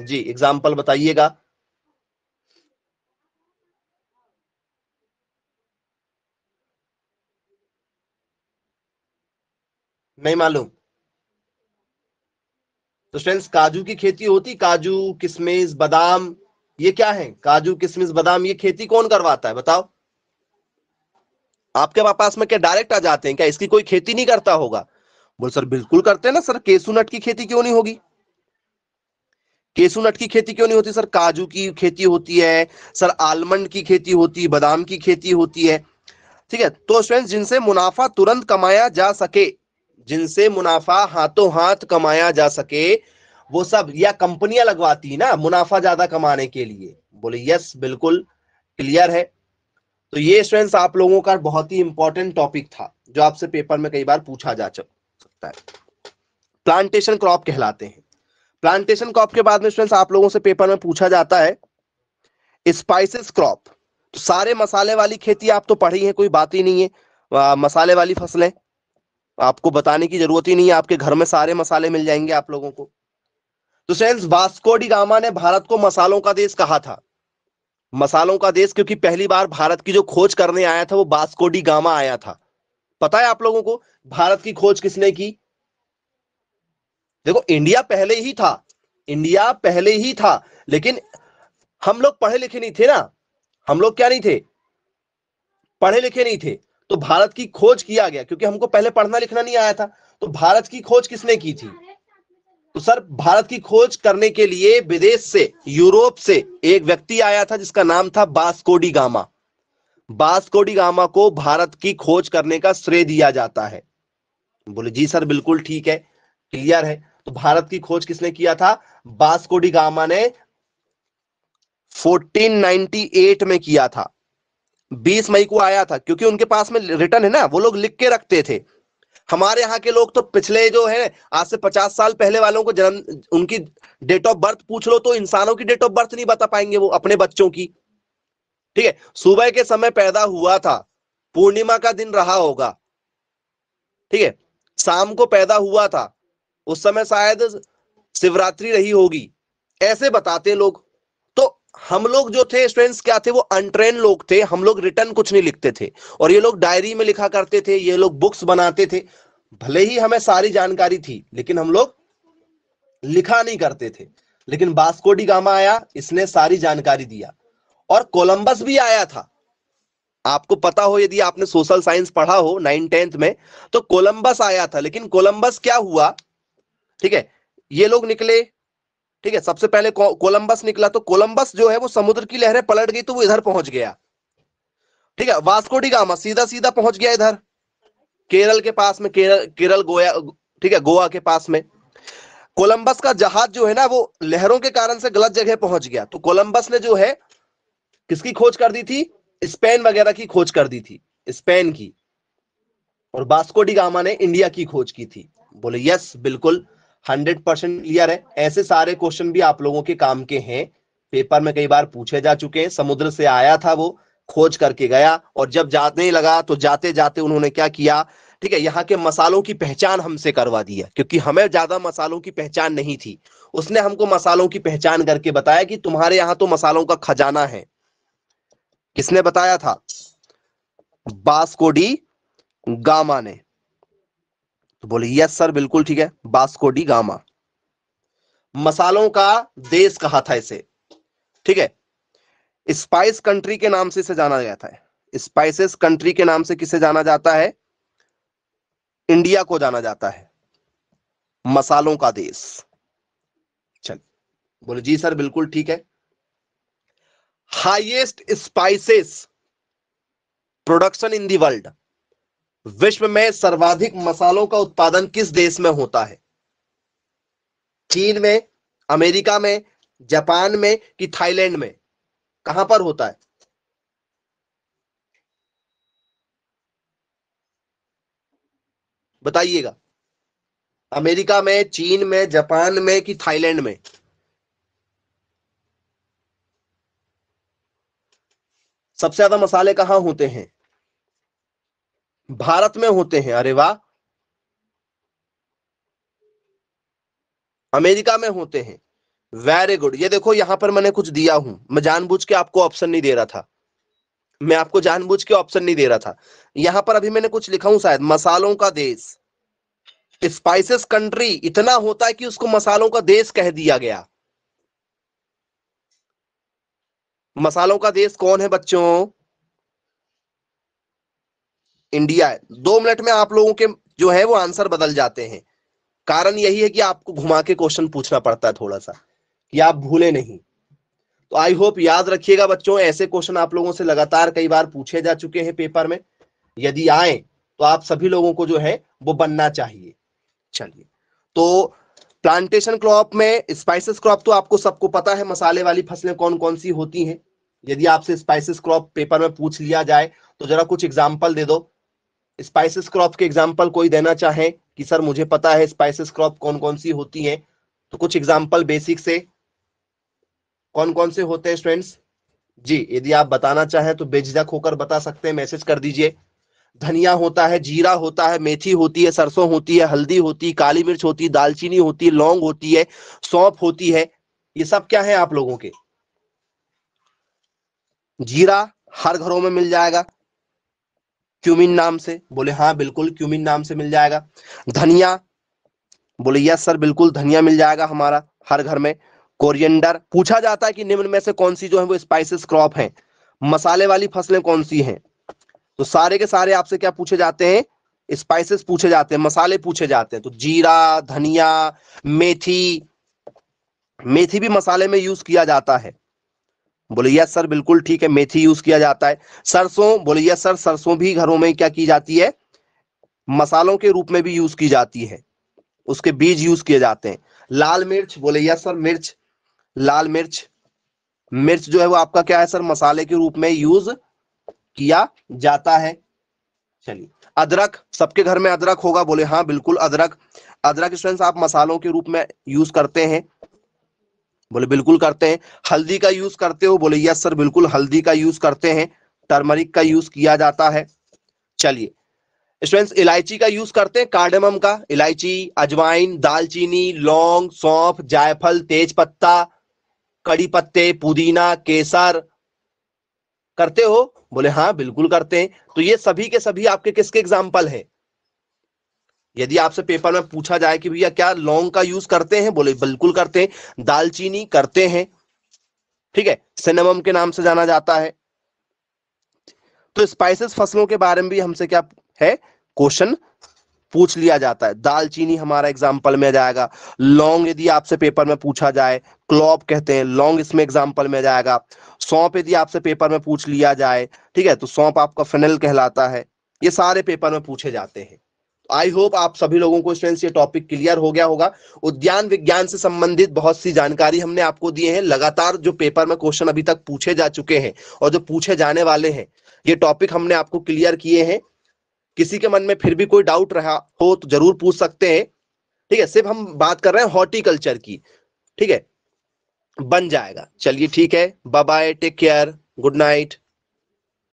जी एग्जाम्पल बताइएगा नहीं मालूम तो फ्रेंड्स काजू की खेती होती काजू किसमिस बादाम ये क्या है काजू किसमिस बादाम ये खेती कौन करवाता है बताओ आपके पास में क्या डायरेक्ट आ जाते हैं क्या इसकी कोई खेती नहीं करता होगा बोल सर बिल्कुल करते हैं ना सर केसुनट की खेती क्यों नहीं होगी केसू नट की खेती क्यों नहीं होती सर काजू की खेती होती है सर आलमंड की खेती होती है बादाम की खेती होती है ठीक है तो स्टूडेंट्स जिनसे मुनाफा तुरंत कमाया जा सके जिनसे मुनाफा हाथों हाथ कमाया जा सके वो सब या कंपनियां लगवाती है ना मुनाफा ज्यादा कमाने के लिए बोले यस बिल्कुल क्लियर है तो ये स्टूडेंट्स आप लोगों का बहुत ही इंपॉर्टेंट टॉपिक था जो आपसे पेपर में कई बार पूछा जा सकता है प्लांटेशन क्रॉप कहलाते हैं प्लांटेशन क्रॉप के बाद में स्टूडेंट्स आप लोगों से पेपर में पूछा जाता है स्पाइसेस क्रॉप तो सारे मसाले वाली खेती आप तो पढ़ी है कोई बात ही नहीं है आ, मसाले वाली फसलें आपको बताने की जरूरत ही नहीं है आपके घर में सारे मसाले मिल जाएंगे आप लोगों को तो फ्रेंड्स वास्को डिगामा ने भारत को मसालों का देश कहा था मसालों का देश क्योंकि पहली बार भारत की जो खोज करने आया था वो वास्को डिगामा आया था पता है आप लोगों को भारत की खोज किसने की देखो इंडिया पहले ही था इंडिया पहले ही था लेकिन हम लोग पढ़े लिखे नहीं थे ना हम लोग क्या नहीं थे पढ़े लिखे नहीं थे तो भारत की खोज किया गया क्योंकि हमको पहले पढ़ना लिखना नहीं आया था तो भारत की खोज किसने की थी तो सर भारत की खोज करने के लिए विदेश से यूरोप से एक व्यक्ति आया था जिसका नाम था बास्कोडी गामा बास्कोडी गामा को भारत की खोज करने का श्रेय दिया जाता है बोले जी सर बिल्कुल ठीक है क्लियर है तो भारत की खोज किसने किया था बास्कोडी गामा ने 1498 में किया था 20 मई को आया था क्योंकि उनके पास में रिटर्न है ना वो लोग लिख के रखते थे हमारे यहाँ के लोग तो पिछले जो है आज से पचास साल पहले वालों को जन्म उनकी डेट ऑफ बर्थ पूछ लो तो इंसानों की डेट ऑफ बर्थ नहीं बता पाएंगे वो अपने बच्चों की ठीक है सुबह के समय पैदा हुआ था पूर्णिमा का दिन रहा होगा ठीक है शाम को पैदा हुआ था उस समय शायद शिवरात्रि रही होगी ऐसे बताते लोग तो हम लोग जो थे स्टूडेंट्स क्या थे वो अनट्रेन लोग थे हम लोग रिटर्न कुछ नहीं लिखते थे और ये लोग डायरी में लिखा करते थे ये लोग बुक्स बनाते थे भले ही हमें सारी जानकारी थी लेकिन हम लोग लिखा नहीं करते थे लेकिन बास्कोडी गामा आया इसने सारी जानकारी दिया और कोलंबस भी आया था आपको पता हो यदि आपने सोशल साइंस पढ़ा हो नाइन टेंथ में तो कोलंबस आया था लेकिन कोलंबस क्या हुआ ठीक है ये लोग निकले ठीक है सबसे पहले कोलंबस निकला तो कोलंबस जो है वो समुद्र की लहरें पलट गई तो वो इधर पहुंच गया ठीक है वास्कोडी सीधा सीधा पहुंच गया इधर केरल के पास में केरल केरल गोया ठीक है गोवा के पास में कोलंबस का जहाज जो है ना वो लहरों के कारण से गलत जगह पहुंच गया तो कोलंबस ने जो है किसकी खोज कर दी थी स्पेन वगैरह की खोज कर दी थी स्पेन की और बास्कोडी गामा ने इंडिया की खोज की थी बोले यस बिल्कुल हंड्रेड परसेंट क्लियर है ऐसे सारे क्वेश्चन भी आप लोगों के काम के हैं पेपर में कई बार पूछे जा चुके हैं समुद्र से आया था वो खोज करके गया और जब जाते ही लगा तो जाते जाते उन्होंने क्या किया ठीक है यहाँ के मसालों की पहचान हमसे करवा दिया क्योंकि हमें ज्यादा मसालों की पहचान नहीं थी उसने हमको मसालों की पहचान करके बताया कि तुम्हारे यहाँ तो मसालों का खजाना है किसने बताया था बास्कोडी गामा ने तो बोले यस सर बिल्कुल ठीक है बास्को डी गामा मसालों का देश कहा था इसे ठीक है स्पाइस कंट्री के नाम से इसे जाना गया था स्पाइसेस कंट्री के नाम से किसे जाना जाता है इंडिया को जाना जाता है मसालों का देश चल बोले जी सर बिल्कुल ठीक है highest spices production in the world विश्व में सर्वाधिक मसालों का उत्पादन किस देश में होता है चीन में अमेरिका में जापान में कि थाईलैंड में कहां पर होता है बताइएगा अमेरिका में चीन में जापान में कि थाईलैंड में सबसे ज्यादा मसाले कहां होते हैं भारत में होते हैं अरे वाह अमेरिका में होते हैं वेरी गुड ये देखो यहां पर मैंने कुछ दिया हूं मैं जानबूझ के आपको ऑप्शन नहीं दे रहा था मैं आपको जानबूझ के ऑप्शन नहीं दे रहा था यहां पर अभी मैंने कुछ लिखा हूं शायद मसालों का देश स्पाइसेस कंट्री इतना होता है कि उसको मसालों का देश कह दिया गया मसालों का देश कौन है बच्चों इंडिया है दो मिनट में आप लोगों के जो है वो आंसर बदल जाते हैं कारण यही है कि आपको घुमा के क्वेश्चन पूछना पड़ता है थोड़ा सा कि आप भूले नहीं तो आई होप याद रखिएगा बच्चों ऐसे क्वेश्चन आप लोगों से लगातार कई बार पूछे जा चुके हैं पेपर में यदि आए तो आप सभी लोगों को जो है वो बनना चाहिए चलिए तो प्लांटेशन क्रॉप में स्पाइसेस क्रॉप तो आपको सबको पता है मसाले वाली फसलें कौन कौन सी होती हैं यदि आपसे स्पाइसेस क्रॉप पेपर में पूछ लिया जाए तो जरा कुछ एग्जांपल दे दो स्पाइसेस क्रॉप के एग्जाम्पल कोई देना चाहे कि सर मुझे पता है स्पाइसेस क्रॉप कौन कौन सी होती है तो कुछ एग्जाम्पल बेसिक से कौन कौन से होते हैं स्टूडेंट्स जी यदि आप बताना चाहें तो बेझिझक होकर बता सकते हैं मैसेज कर दीजिए धनिया होता है जीरा होता है मेथी होती है सरसों होती है हल्दी होती है काली मिर्च होती है दालचीनी होती है लौंग होती है सौंप होती है ये सब क्या है आप लोगों के जीरा हर घरों में मिल जाएगा क्यूमिन नाम से बोले हाँ बिल्कुल क्यूमिन नाम से मिल जाएगा धनिया बोले यस सर बिल्कुल धनिया मिल जाएगा हमारा हर घर में कोरिएंडर पूछा जाता है कि निम्न में से कौन सी जो है वो स्पाइसेस क्रॉप है मसाले वाली फसलें कौन सी हैं तो सारे के सारे आपसे क्या पूछे जाते हैं स्पाइसेस पूछे जाते हैं मसाले पूछे जाते हैं तो जीरा धनिया मेथी मेथी भी मसाले में यूज किया जाता है बोले यस सर बिल्कुल ठीक है मेथी यूज किया जाता है सरसों बोले यस सर सरसों भी घरों में क्या की जाती है मसालों के रूप में भी यूज की जाती है उसके बीज यूज किए जाते हैं लाल मिर्च बोले यस सर मिर्च लाल मिर्च मिर्च जो है वो आपका क्या है सर मसाले के रूप में यूज किया जाता है चलिए अदरक सबके घर में अदरक होगा बोले हाँ बिल्कुल अदरक अदरक स्टूडेंट्स आप मसालों के रूप में यूज करते हैं बोले बिल्कुल करते हैं हल्दी का यूज करते हो बोले यस सर बिल्कुल हल्दी का यूज करते हैं टर्मरिक का यूज किया जाता है चलिए स्टूडेंट्स इलायची का यूज करते हैं कार्डमम का इलायची अजवाइन दालचीनी लौंग सौंफ जायफल तेज पत्ता कड़ी पत्ते पुदीना केसर करते हो बोले हाँ बिल्कुल करते हैं तो ये सभी के सभी आपके किसके एग्जाम्पल है यदि आपसे पेपर में पूछा जाए कि भैया क्या लौंग का यूज करते हैं बोले बिल्कुल करते हैं दालचीनी करते हैं ठीक है सिनेमम के नाम से जाना जाता है तो स्पाइसेस फसलों के बारे में भी हमसे क्या है क्वेश्चन पूछ लिया जाता है दालचीनी हमारा एग्जाम्पल में जाएगा लौंग यदि आपसे पेपर में पूछा जाए क्लॉप कहते हैं लौंग इसमें एग्जाम्पल में जाएगा सौंप यदि आपसे पेपर में पूछ लिया जाए ठीक है तो सौंप आपका फिनल कहलाता है ये सारे पेपर में पूछे जाते हैं आई होप आप सभी लोगों को स्टूडेंट्स ये टॉपिक क्लियर हो गया होगा उद्यान विज्ञान से संबंधित बहुत सी जानकारी हमने आपको दिए हैं लगातार जो पेपर में क्वेश्चन अभी तक पूछे जा चुके हैं और जो पूछे जाने वाले हैं ये टॉपिक हमने आपको क्लियर किए हैं किसी के मन में फिर भी कोई डाउट रहा हो तो जरूर पूछ सकते हैं ठीक है सिर्फ हम बात कर रहे हैं हॉर्टिकल्चर की ठीक है बन जाएगा चलिए ठीक है bye take care good night